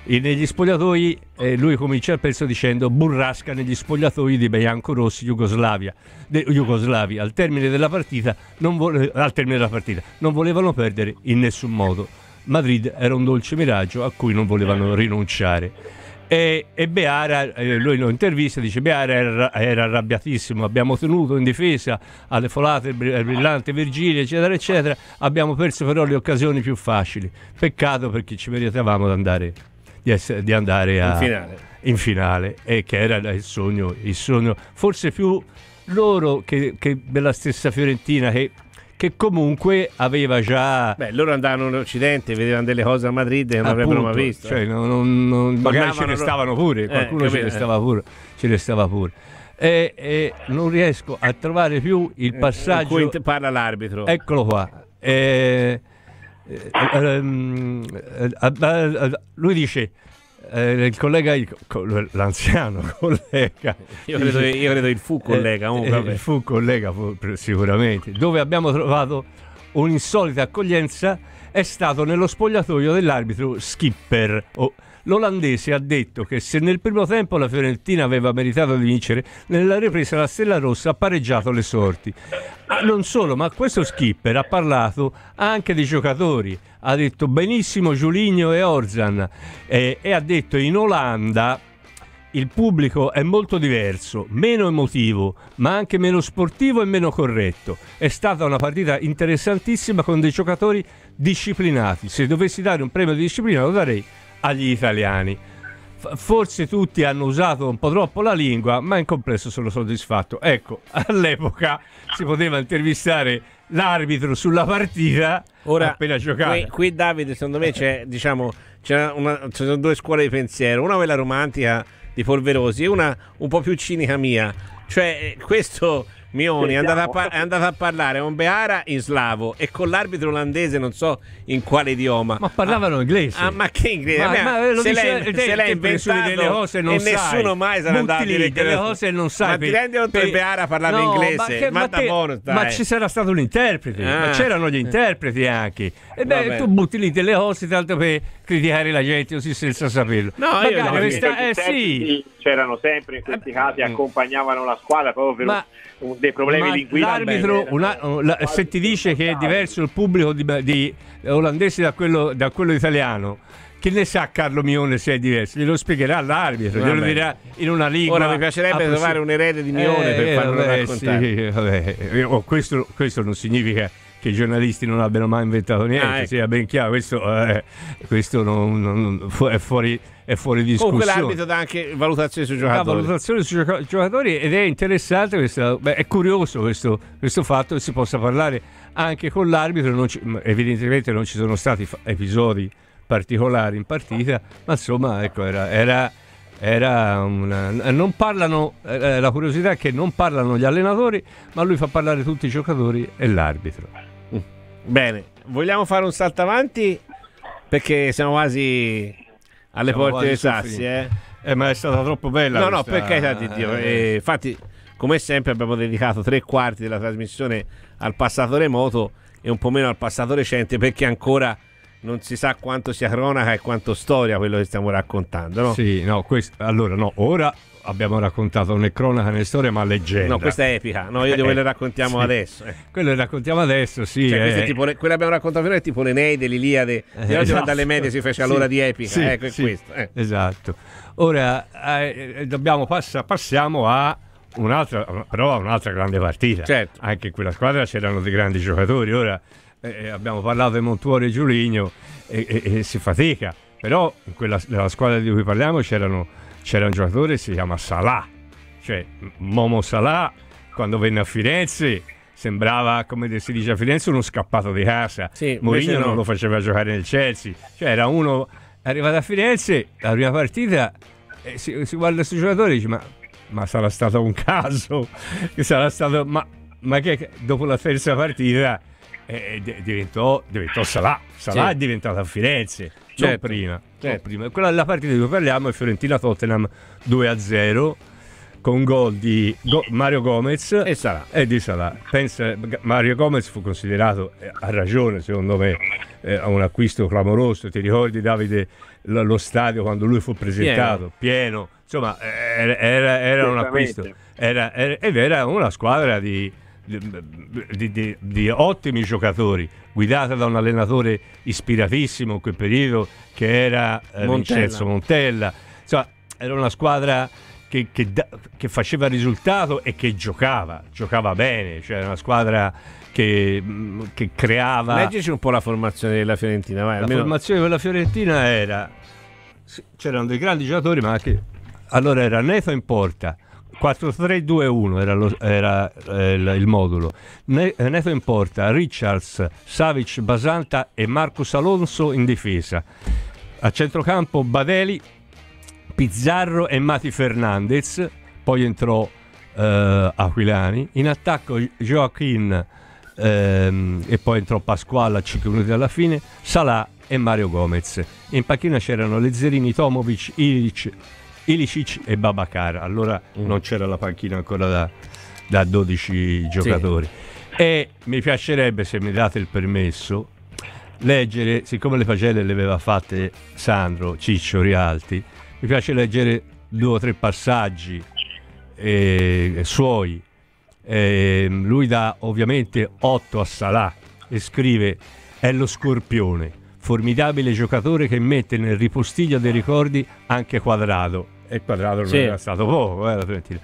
Speaker 1: E negli spogliatoi, eh, lui comincia il pezzo dicendo burrasca negli spogliatoi di Bianco Rossi, Jugoslavia. De, Jugoslavia. Al termine della partita, non vole, al termine della partita, non volevano perdere in nessun modo. Madrid era un dolce miraggio a cui non volevano rinunciare. E, e Beara, eh, lui lo intervista, dice Beara era, era, arrabbiatissimo, abbiamo tenuto in difesa alle folate brillante Virgilio, eccetera, eccetera, abbiamo perso però le occasioni più facili. Peccato perché ci meritavamo di andare, di essere, di andare a, in, finale. in finale, e che era il sogno, il sogno forse più loro che, che della stessa Fiorentina
Speaker 2: che che comunque aveva già... Beh, loro andavano in Occidente, vedevano delle cose a Madrid e non Appunto, ah, avrebbero mai visto. Cioè, eh. non,
Speaker 1: non, non, magari ce ne stavano pure, eh, qualcuno eh, ce ne stava pure. Ce ne stava pure. E, e, non riesco a trovare più il eh, passaggio... In parla l'arbitro. Eccolo qua. E, ehm, lui dice eh, il collega, il, l'anziano collega. Io credo, io credo il fu eh, collega. Eh, comunque, eh, fu collega sicuramente, dove abbiamo trovato un'insolita accoglienza è stato nello spogliatoio dell'arbitro Skipper. Oh, l'olandese ha detto che se nel primo tempo la Fiorentina aveva meritato di vincere, nella ripresa la Stella Rossa ha pareggiato le sorti. Ah, non solo, ma questo skipper ha parlato anche dei giocatori, ha detto benissimo Giuligno e Orzan eh, e ha detto in Olanda il pubblico è molto diverso, meno emotivo, ma anche meno sportivo e meno corretto. È stata una partita interessantissima con dei giocatori disciplinati. Se dovessi dare un premio di disciplina lo darei agli italiani. Forse tutti hanno usato un po' troppo la lingua, ma in complesso sono soddisfatto. Ecco, all'epoca si poteva intervistare l'arbitro sulla partita Ora, appena giocato. Qui,
Speaker 2: qui Davide, secondo me c'è, diciamo, c'è una, ci sono due scuole di pensiero, una quella romantica di Polverosi e una un po' più cinica mia. Cioè, eh, questo Mioni è andato, par- è andato, a parlare a un Beara in slavo e con l'arbitro olandese non so in quale idioma. Ma parlavano ah, inglese. Ah, ma che inglese? Ma, ma, ma eh, se l'hai, te, eh, se l'hai delle cose non e sai. nessuno mai sarà andato a dire delle cose non sai. Ma ti rendi conto che Beara parlava no, inglese? Ma, che, ma, te, buono, ma ci sarà
Speaker 1: stato l'interprete, ah. ma c'erano gli interpreti anche. E beh, tu butti lì delle cose tanto per criticare la gente così senza saperlo. No, Magari io no. Sta- eh sì
Speaker 3: c'erano sempre in questi eh casi, eh. accompagnavano la squadra proprio per ma, un, dei problemi linguistici. L'arbitro,
Speaker 1: una, eh, la, se ti dice che è diverso il pubblico di, di olandese da quello, da quello italiano, che ne sa Carlo Mione se è diverso? Glielo spiegherà l'arbitro, glielo dirà in una lingua. Ora mi piacerebbe trovare un erede di Mione eh, per farlo eh, raccontare. Sì, oh, questo, questo non significa che i giornalisti non abbiano mai inventato niente, ah, ecco. sia ben chiaro, questo, eh, questo non, non, fu- è fuori è fuori discussione. Comunque l'arbitro
Speaker 2: dà anche valutazione sui giocatori. Dà
Speaker 1: valutazione sui giocatori ed è interessante, questa, beh, è curioso questo, questo, fatto che si possa parlare anche con l'arbitro, non ci, evidentemente non ci sono stati fa- episodi particolari in partita, ma insomma ecco era... era, era una, non parlano, eh, eh la curiosità è che non parlano gli allenatori, ma lui fa parlare tutti i giocatori e
Speaker 2: l'arbitro. Bene, vogliamo fare un salto avanti? Perché siamo quasi alle siamo porte quasi dei sassi, eh? eh? Ma è stata troppo bella. No, questa... no, per carità esatto, di Dio. Eh, eh, infatti, come sempre, abbiamo dedicato tre quarti della trasmissione al passato remoto e un po' meno al passato recente perché ancora non si sa quanto sia cronaca e quanto storia quello che stiamo raccontando, no? Sì,
Speaker 1: no, questo, allora no, ora abbiamo raccontato né cronaca né storia, ma leggenda. No, questa è
Speaker 2: epica. No, io eh, eh le raccontiamo sì. adesso. Eh. Quello le raccontiamo adesso, sì. Cioè, eh. tipo, quelle che abbiamo raccontato prima è tipo l'Eneide, l'Iliade. Eh, oggi esatto. dalle medie si fece all'ora sì. di epica. Sì, ecco, sì. è questo.
Speaker 1: Eh. Esatto. Ora passa, passiamo a un'altra, però a un'altra grande partita. Certo. Anche in quella squadra c'erano dei grandi giocatori. Ora abbiamo parlato di Montuori e Giuligno e, e, e si fatica. Però in quella, nella squadra di cui parliamo c'erano c'era un giocatore che si chiama Salah, cioè Momo Salah quando venne a Firenze sembrava, come si dice a Firenze, uno scappato di casa. Sì, Mourinho non lo faceva giocare nel Chelsea. Cioè era uno arrivato a Firenze, la prima partita, eh, si, si, guarda questo giocatore e dice ma, ma, sarà stato un caso, stato, ma, ma, che dopo la terza partita eh, eh diventò, diventò Salà, Salà sì. è diventato a Firenze. C'è certo. prima, c'è certo. prima. Quella, la partita di cui parliamo è Fiorentina-Tottenham 2-0 con gol di Go- Mario Gomez e, Salah. e di Salah. Pensa, Mario Gomez fu considerato, eh, a ragione secondo me, eh, un acquisto clamoroso. Ti ricordi Davide lo, lo stadio quando lui fu presentato? Pieno. pieno. Insomma, eh, era, era, era un acquisto. Era, era, ed era una squadra di, di, di, di ottimi giocatori guidata da un allenatore ispiratissimo in quel periodo che era eh, Montella. Vincenzo Montella. Insomma, era una squadra che, che, da, che, faceva risultato e che giocava, giocava bene, cioè una squadra che, mm, che creava... Leggici un po' la formazione della Fiorentina, vai. La almeno... formazione della Fiorentina era... C'erano dei grandi giocatori, ma anche... Allora era Neto in porta, 4-3-2-1 era, lo, era eh, il, modulo. Ne, eh, Neto in porta, Richards, Savic, Basanta e Marcus Alonso in difesa. A centrocampo Badeli, Pizzarro e Mati Fernandez, poi entrò eh, Aquilani. In attacco Joaquin ehm, e poi entrò Pasquale a 5 minuti alla fine, Salà e Mario Gomez. In panchina c'erano Lezzerini, Tomovic, Ilic, Ilicic e Babacar. Allora mm. non c'era la panchina ancora da, da 12 giocatori. Sì. E mi piacerebbe, se mi date il permesso, leggere, siccome le pagelle le aveva fatte Sandro Ciccio Rialti, mi piace leggere due o tre passaggi eh, suoi. Eh, lui dà ovviamente 8 a Salà e scrive: È lo scorpione, formidabile giocatore che mette nel ripostiglio dei ricordi anche Quadrado e quadrato sì. era stato poco, era eh, Trentino.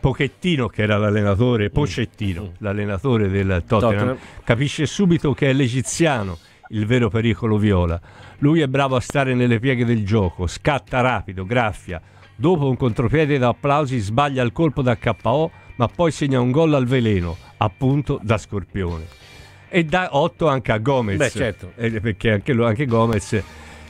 Speaker 1: Pochettino, che era l'allenatore, mm. Pocettino, mm. l'allenatore del Tottenham, Tottenham, capisce subito che è l'egiziano il vero pericolo viola. Lui è bravo a stare nelle pieghe del gioco, scatta rapido, graffia. Dopo un contropiede da applausi sbaglia il colpo da KO, ma poi segna un gol al veleno, appunto da scorpione. E da 8 anche a Gomez. Beh, certo. Eh, perché anche, lui, anche Gomez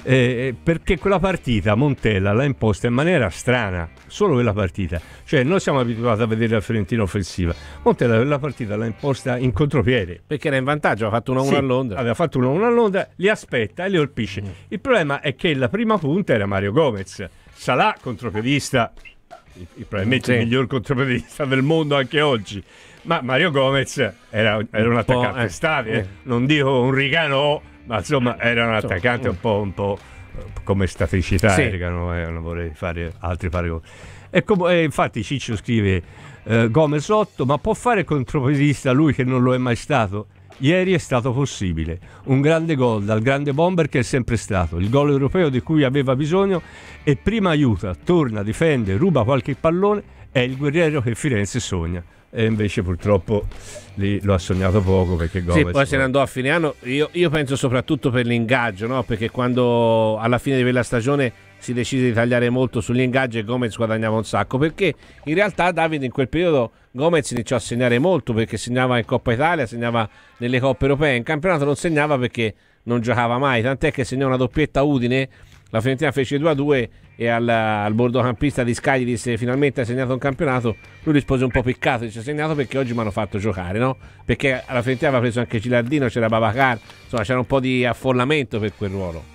Speaker 1: eh, eh, perché quella partita Montella l'ha imposta in maniera strana, solo quella partita. Cioè noi siamo abituati a vedere la Fiorentina offensiva, Montella quella partita l'ha imposta in contropiede. Perché era in vantaggio, aveva fatto 1-1 sì, a Londra. Aveva fatto 1-1 a Londra, li aspetta e li colpisce. Mm. Il problema è che la prima punta era Mario Gomez, Salà contropiedista, probabilmente sì. il miglior contropiedista del mondo anche oggi. Ma Mario Gomez era, era un, attaccante eh, stabile, eh. non dico un Rigano, ma insomma eh, era un attaccante eh. un po', un po eh, come staticità, sì. Rigano, eh, non vorrei fare altri paragoni. E, com- e infatti Ciccio scrive Gomez 8, ma può fare contropesista lui che non lo è mai stato? Ieri è stato possibile, un grande gol dal grande bomber che è sempre stato, il gol europeo di cui aveva bisogno e prima aiuta, torna, difende, ruba qualche pallone, è il guerriero che Firenze sogna e invece purtroppo lì lo ha sognato poco perché Gomez... Sì, poi se ne
Speaker 2: andò a fine anno, io, io penso soprattutto per l'ingaggio, no? perché quando alla fine di quella stagione si decise di tagliare molto sugli ingaggi e Gomez guadagnava un sacco, perché in realtà Davide in quel periodo Gomez iniziò a segnare molto perché segnava in Coppa Italia, segnava nelle Coppe Europee, in campionato non segnava perché non giocava mai, tant'è che segnò una doppietta Udine la Fiorentina fece 2-2 e al, al bordocampista di Scagli disse eh, finalmente ha segnato un campionato. Lui rispose un po' piccato, dice segnato perché oggi mi hanno fatto giocare, no? Perché alla Fiorentina aveva preso anche Gilardino c'era Babacar, insomma c'era un po' di affollamento per quel ruolo.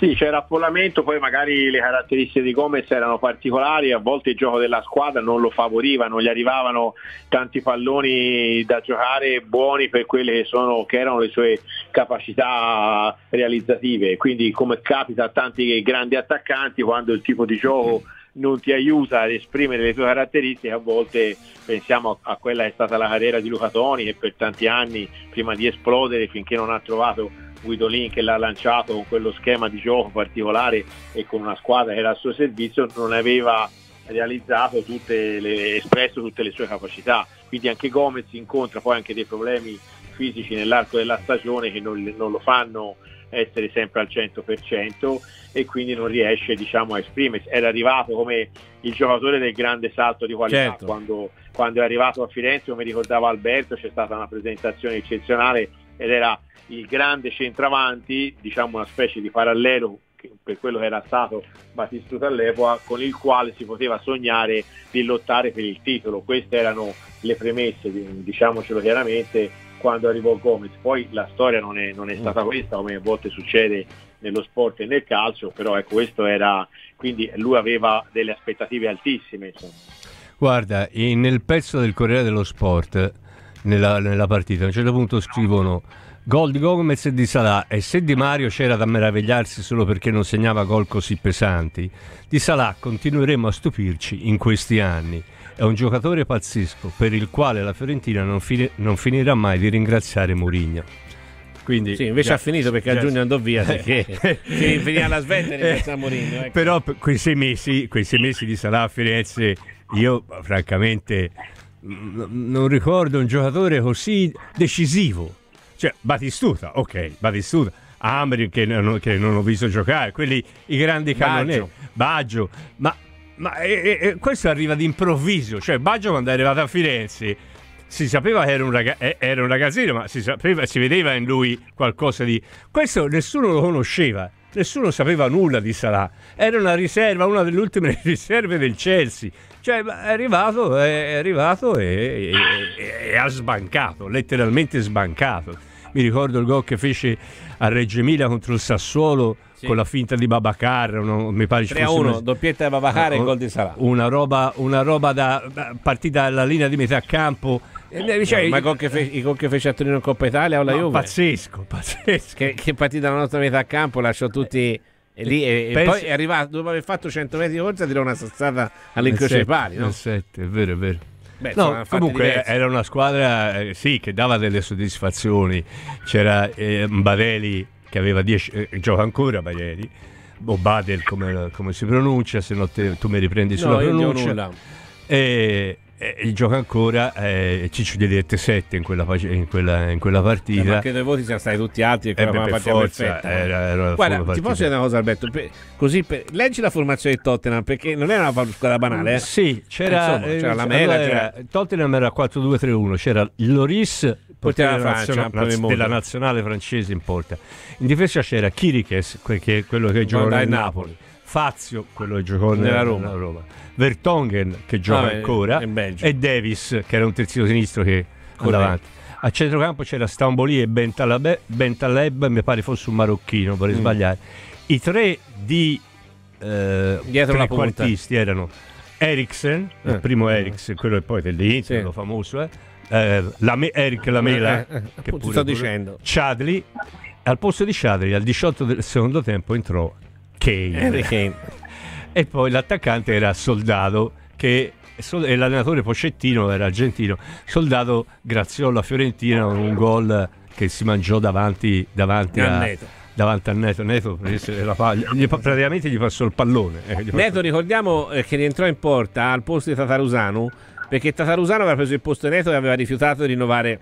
Speaker 2: Sì,
Speaker 3: c'era affollamento, poi magari le caratteristiche di Gomez erano particolari, a volte il gioco della squadra non lo favoriva, non gli arrivavano tanti palloni da giocare buoni per quelle che, sono, che erano le sue capacità realizzative, quindi come capita a tanti grandi attaccanti quando il tipo di gioco non ti aiuta ad esprimere le tue caratteristiche, a volte pensiamo a quella che è stata la carriera di Luca Toni che per tanti anni prima di esplodere finché non ha trovato Guidolin che l'ha lanciato con quello schema di gioco particolare e con una squadra che era al suo servizio non aveva realizzato tutte le, espresso tutte le sue capacità quindi anche Gomez incontra poi anche dei problemi fisici nell'arco della stagione che non, non lo fanno essere sempre al 100% e quindi non riesce diciamo, a esprimersi. Era arrivato come il giocatore del grande salto di qualità certo. quando, quando, è arrivato a Firenze, come ricordava Alberto, c'è stata una presentazione eccezionale ed era il grande centravanti, diciamo una specie di parallelo per quello che era stato Battistuta all'epoca, con il quale si poteva sognare di lottare per il titolo. Queste erano le premesse, diciamocelo chiaramente, quando arrivò Gomez. Poi la storia non è, non è stata mm. questa, come a volte succede nello sport e nel calcio, però ecco, questo era, quindi lui aveva delle aspettative altissime. Insomma.
Speaker 1: Guarda, nel pezzo del Corriere dello Sport nella, nella partita. A un certo punto scrivono gol di Gomez e di Salah e se Di Mario c'era da meravigliarsi solo perché non segnava gol così pesanti, di Salah continueremo a stupirci in questi anni. È un giocatore pazzesco per il quale la Fiorentina non, fine, non finirà mai di ringraziare Mourinho. Quindi, sì, invece ha finito perché a giugno andò via perché finiva la Svezia e ringrazia Mourinho. Ecco. Però quei, sei mesi, quei sei mesi di Salah a Firenze io francamente non ricordo un giocatore così decisivo. Cioè, Batistuta, ok, Batistuta. Amri che non, che non ho visto giocare, quelli i grandi cannonieri, Baggio. ma, ma e, e, questo arriva d'improvviso, cioè Baggio quando è arrivato a Firenze si sapeva che era un, raga- eh, era un ragazzino, ma si, sapeva, si vedeva in lui qualcosa di... Questo nessuno lo conosceva, nessuno sapeva nulla di Salah. Era una riserva, una delle ultime riserve del Chelsea. Cioè, è arrivato, è arrivato e, e, e ha sbancato, letteralmente sbancato. Mi ricordo il gol che fece a Reggio Emilia contro il Sassuolo sì. con la finta di Babacar, uno, mi pare 3 1, una... doppietta
Speaker 2: di Babacar e ah, gol di Salah.
Speaker 1: Una roba, una roba
Speaker 2: da partita dalla linea di metà campo cioè, ma gol che fece, i gol che fece a Torino in Coppa Italia o la no, Juve? Pazzesco, pazzesco. Che, che partì dalla nostra metà campo, lasciò tutti e eh, lì. E, Pensi... e poi è arrivato, dopo aver fatto 100 metri di corsa, tirò una sassata all'incrocio dei pali. No? 7,
Speaker 1: è vero, è vero. Beh, no, comunque eh, diversi. era una squadra eh, sì, che dava delle soddisfazioni. C'era eh, Barelli che aveva 10, eh, gioca ancora Badeli, o Badel come, come, si pronuncia, se no te, tu mi riprendi sulla no, pronuncia. E, eh, gioca ancora eh, Ciccio gli dette 7 in quella, in quella, in quella
Speaker 2: partita. Eh, ma che dei voti siamo stati tutti alti e quella eh, beh, per forza, eh. era, era Guarda, ti partita. posso dire una cosa, Alberto? Per, così per, leggi la formazione di Tottenham perché non era una squadra banale. Eh? Sì, c'era, eh, Insomma, c'era eh, la Mela. Allora c'era...
Speaker 1: Tottenham era 4-2-3-1, c'era Loris, portiere della, Francia, nazionale, della nazionale francese in porta. In difesa c'era Kirikes, que- che è quello che gioca in Napoli. Napoli Fazio, quello che giocò nella Roma, Roma. Vertongen che gioca ah, ancora e Davis che era un terzino sinistro che andava ah, A centrocampo c'era Stamboli e Bentaleb, mi pare fosse un marocchino, vorrei mm. sbagliare. I tre di eh, tre quartisti erano Eriksen, eh. il primo Eriksen, quello che poi dell'Inter, sì. lo famoso, eh? Eh, la me- Eric Lamela, eh, eh che pure sto pure, dicendo. Chadli, al posto di Chadli al 18 del secondo tempo entrò Kane. Harry Kane. e poi l'attaccante era Soldato, che e l'allenatore Pocettino era argentino. Soldato graziò la Fiorentina con un gol che si mangiò davanti, davanti a... Neto davanti a Neto. Neto gli, praticamente gli passò il pallone. Eh, passò. Neto
Speaker 2: ricordiamo eh, che rientrò in porta al posto di Tatarusano perché Tatarusano aveva preso il posto di Neto e aveva rifiutato di rinnovare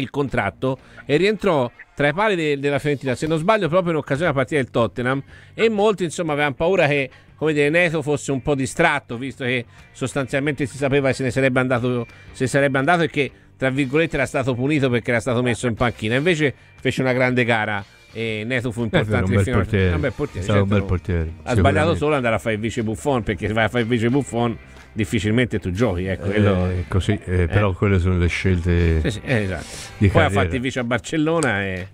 Speaker 2: il contratto e rientrò tra i pali de- della Fiorentina, se non sbaglio, proprio in occasione della partita del Tottenham. E molti, insomma, avevano paura che come dire, Neto fosse un po' distratto, visto che sostanzialmente si sapeva che se ne sarebbe andato, se sarebbe andato e che, tra virgolette, era stato punito perché era stato messo in panchina. Invece fece una grande gara e Neto fu importante eh, un fino portiere. A... Ah, portiere, certo, un bel portiere certo. ha sbagliato solo andare a fare il vice Buffon perché se vai a fare il vice Buffon difficilmente tu giochi. Ecco, eh, eh così, eh, eh, però
Speaker 1: quelle sono le scelte. Sì, sì, eh, esatto. Poi ha fatto il
Speaker 2: vice a Barcellona e.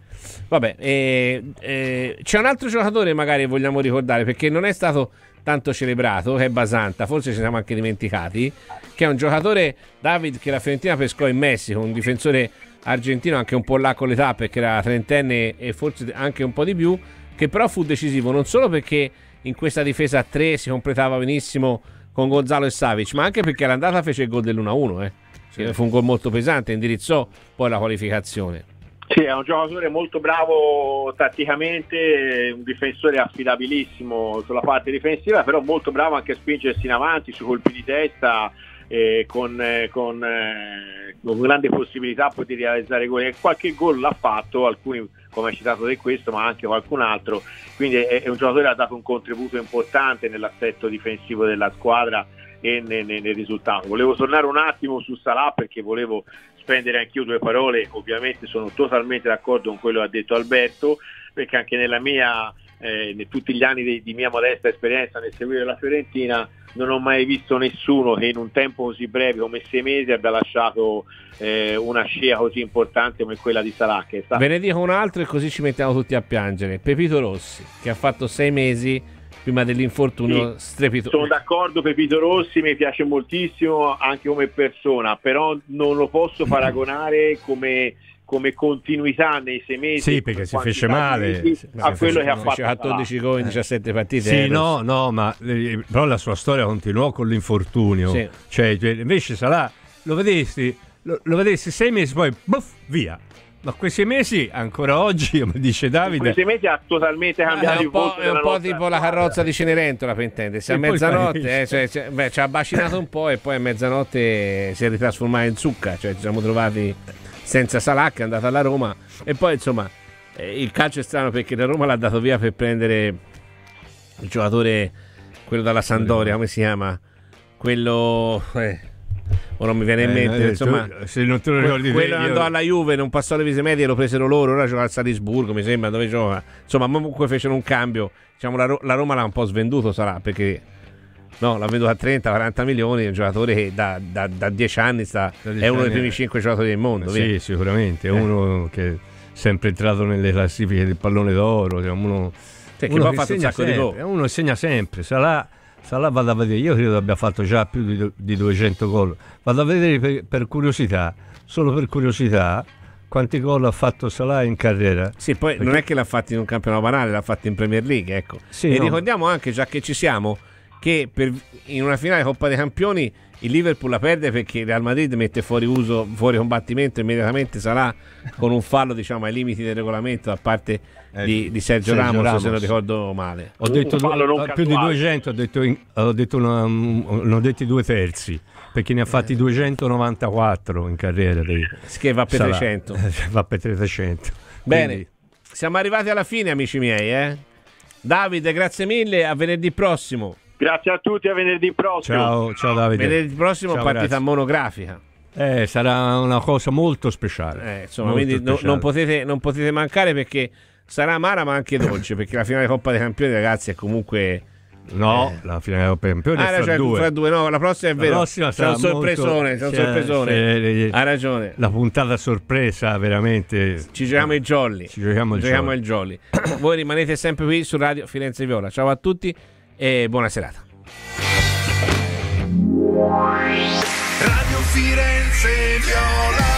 Speaker 2: Vabbè, e, e, c'è un altro giocatore magari vogliamo ricordare perché non è stato tanto celebrato, che è Basanta, forse ci siamo anche dimenticati, che è un giocatore, David, che la Fiorentina pescò in Messico, un difensore argentino anche un po' là con l'età perché era trentenne e forse anche un po' di più, che però fu decisivo non solo perché in questa difesa a tre si completava benissimo con Gonzalo e Savic, ma anche perché l'andata fece il gol dell'1-1, eh. sì. fu un gol molto pesante, indirizzò poi la qualificazione.
Speaker 3: Sì, è un giocatore molto bravo tatticamente, un difensore affidabilissimo sulla parte difensiva, però molto bravo anche a spingersi in avanti su colpi di testa. Eh, con, eh, con, eh, con, grande possibilità poi di realizzare gol e qualche gol l'ha fatto, alcuni come ha citato di Questo, ma anche qualcun altro. Quindi è, è un giocatore che ha dato un contributo importante nell'assetto difensivo della squadra e nel, nel, nel risultato. Volevo tornare un attimo su Salah perché volevo spendere anch'io due parole, ovviamente sono totalmente d'accordo con quello che ha detto Alberto, perché anche nella mia eh, in tutti gli anni di, di, mia modesta esperienza nel seguire la Fiorentina non ho mai visto nessuno che in un tempo così breve come sei mesi abbia lasciato eh, una scia così importante come quella di Salah. sta... Ve ne
Speaker 2: dico un altro e così ci mettiamo tutti a piangere. Pepito Rossi, che ha fatto sei mesi prima dell'infortunio sì, strepitoso. Sono
Speaker 3: d'accordo, Pepito Rossi mi piace moltissimo anche come persona, però non lo posso paragonare come come continuità nei sei mesi. Sì, perché si fece male. Mesi, no, a quello fece, che ha fatto. 14
Speaker 2: gol in 17 partite. Sì, no,
Speaker 1: no, ma eh, però la sua storia continuò con l'infortunio. Sì. Cioè, cioè invece sarà,
Speaker 2: lo vedesti, lo, lo
Speaker 1: vedesti sei mesi, poi buff, via.
Speaker 2: Ma questi mesi, ancora oggi, come dice Davide... Questi mesi ha totalmente eh, cambiato ah, il volto È un po' tipo la carrozza di Cenerentola, per intendersi. A mezzanotte, eh, cioè, cioè, beh, ci ha bacinato un po' e poi a mezzanotte si è ritrasformata in zucca. Cioè, ci siamo trovati senza Salah che è andata alla Roma e poi insomma eh, il calcio è strano perché la Roma l'ha dato via per prendere il giocatore quello dalla Sandoria come si chiama quello eh, ora mi viene in eh, mente eh, insomma tu, eh, se non te lo ricordi quello io... andò alla Juve non passò le vise medie lo presero loro ora gioca al Salisburgo mi sembra dove gioca insomma comunque fecero un cambio diciamo la, la Roma l'ha un po' svenduto sarà perché no, la vedo a 30-40 milioni, è un giocatore che da, da, da 10 anni sta, da 10 è uno anni dei primi 5 eh. giocatori del mondo. Eh, sì, via.
Speaker 1: sicuramente, è eh. uno che è sempre entrato nelle classifiche del pallone d'oro, cioè uno, sì, uno, che, che segna sempre, uno segna sempre, sarà... Salah vado a vedere, io credo abbia fatto già più di, di 200 gol. Vado a vedere per, per, curiosità, solo per curiosità, quanti gol
Speaker 2: ha fatto Salah in carriera. Sì, poi Perché... non è che l'ha fatto in un campionato banale, l'ha fatto in Premier League, ecco. Sì, e no. ricordiamo anche, già che ci siamo, che per, in una finale Coppa dei Campioni il Liverpool la perde perché il Real Madrid mette fuori uso, fuori combattimento immediatamente sarà con un fallo diciamo ai limiti del regolamento da parte eh, di, di Sergio, Sergio Ramos, Ramos, se non ricordo male. Ho detto eh, più di
Speaker 1: 200, ho detto, ho detto una, um, ho detto due terzi perché ne ha fatti 294 eh. in carriera. Dei... Che va per Sarà. 300. va per 300. Bene, Quindi...
Speaker 2: siamo arrivati alla fine amici miei. Eh? Davide, grazie mille, a venerdì prossimo. Grazie a tutti, a venerdì prossimo. Ciao,
Speaker 1: ciao Davide. Venerdì prossimo ciao, partita grazie.
Speaker 2: monografica.
Speaker 1: Eh, sarà una cosa molto speciale.
Speaker 2: Eh, insomma, molto quindi speciale. Non, potete, non, potete, mancare perché sarà amara ma anche dolce, perché la finale Coppa dei Campioni, ragazzi, è comunque...
Speaker 1: No, eh. la finale Coppa dei Campioni ah, è fra, cioè, due. fra
Speaker 2: due. No, la prossima è vero. prossima sarà, sarà sorpresone, molto... sarà un sorpresone.
Speaker 1: Eh, eh, ha ragione. La puntata sorpresa veramente.
Speaker 2: Ci giochiamo i jolly. Ci giochiamo, Ci giochiamo jolly. il jolly. Voi rimanete sempre qui su Radio Firenze Viola. Ciao a tutti. e eh, buona serata. Radio Firenze Viola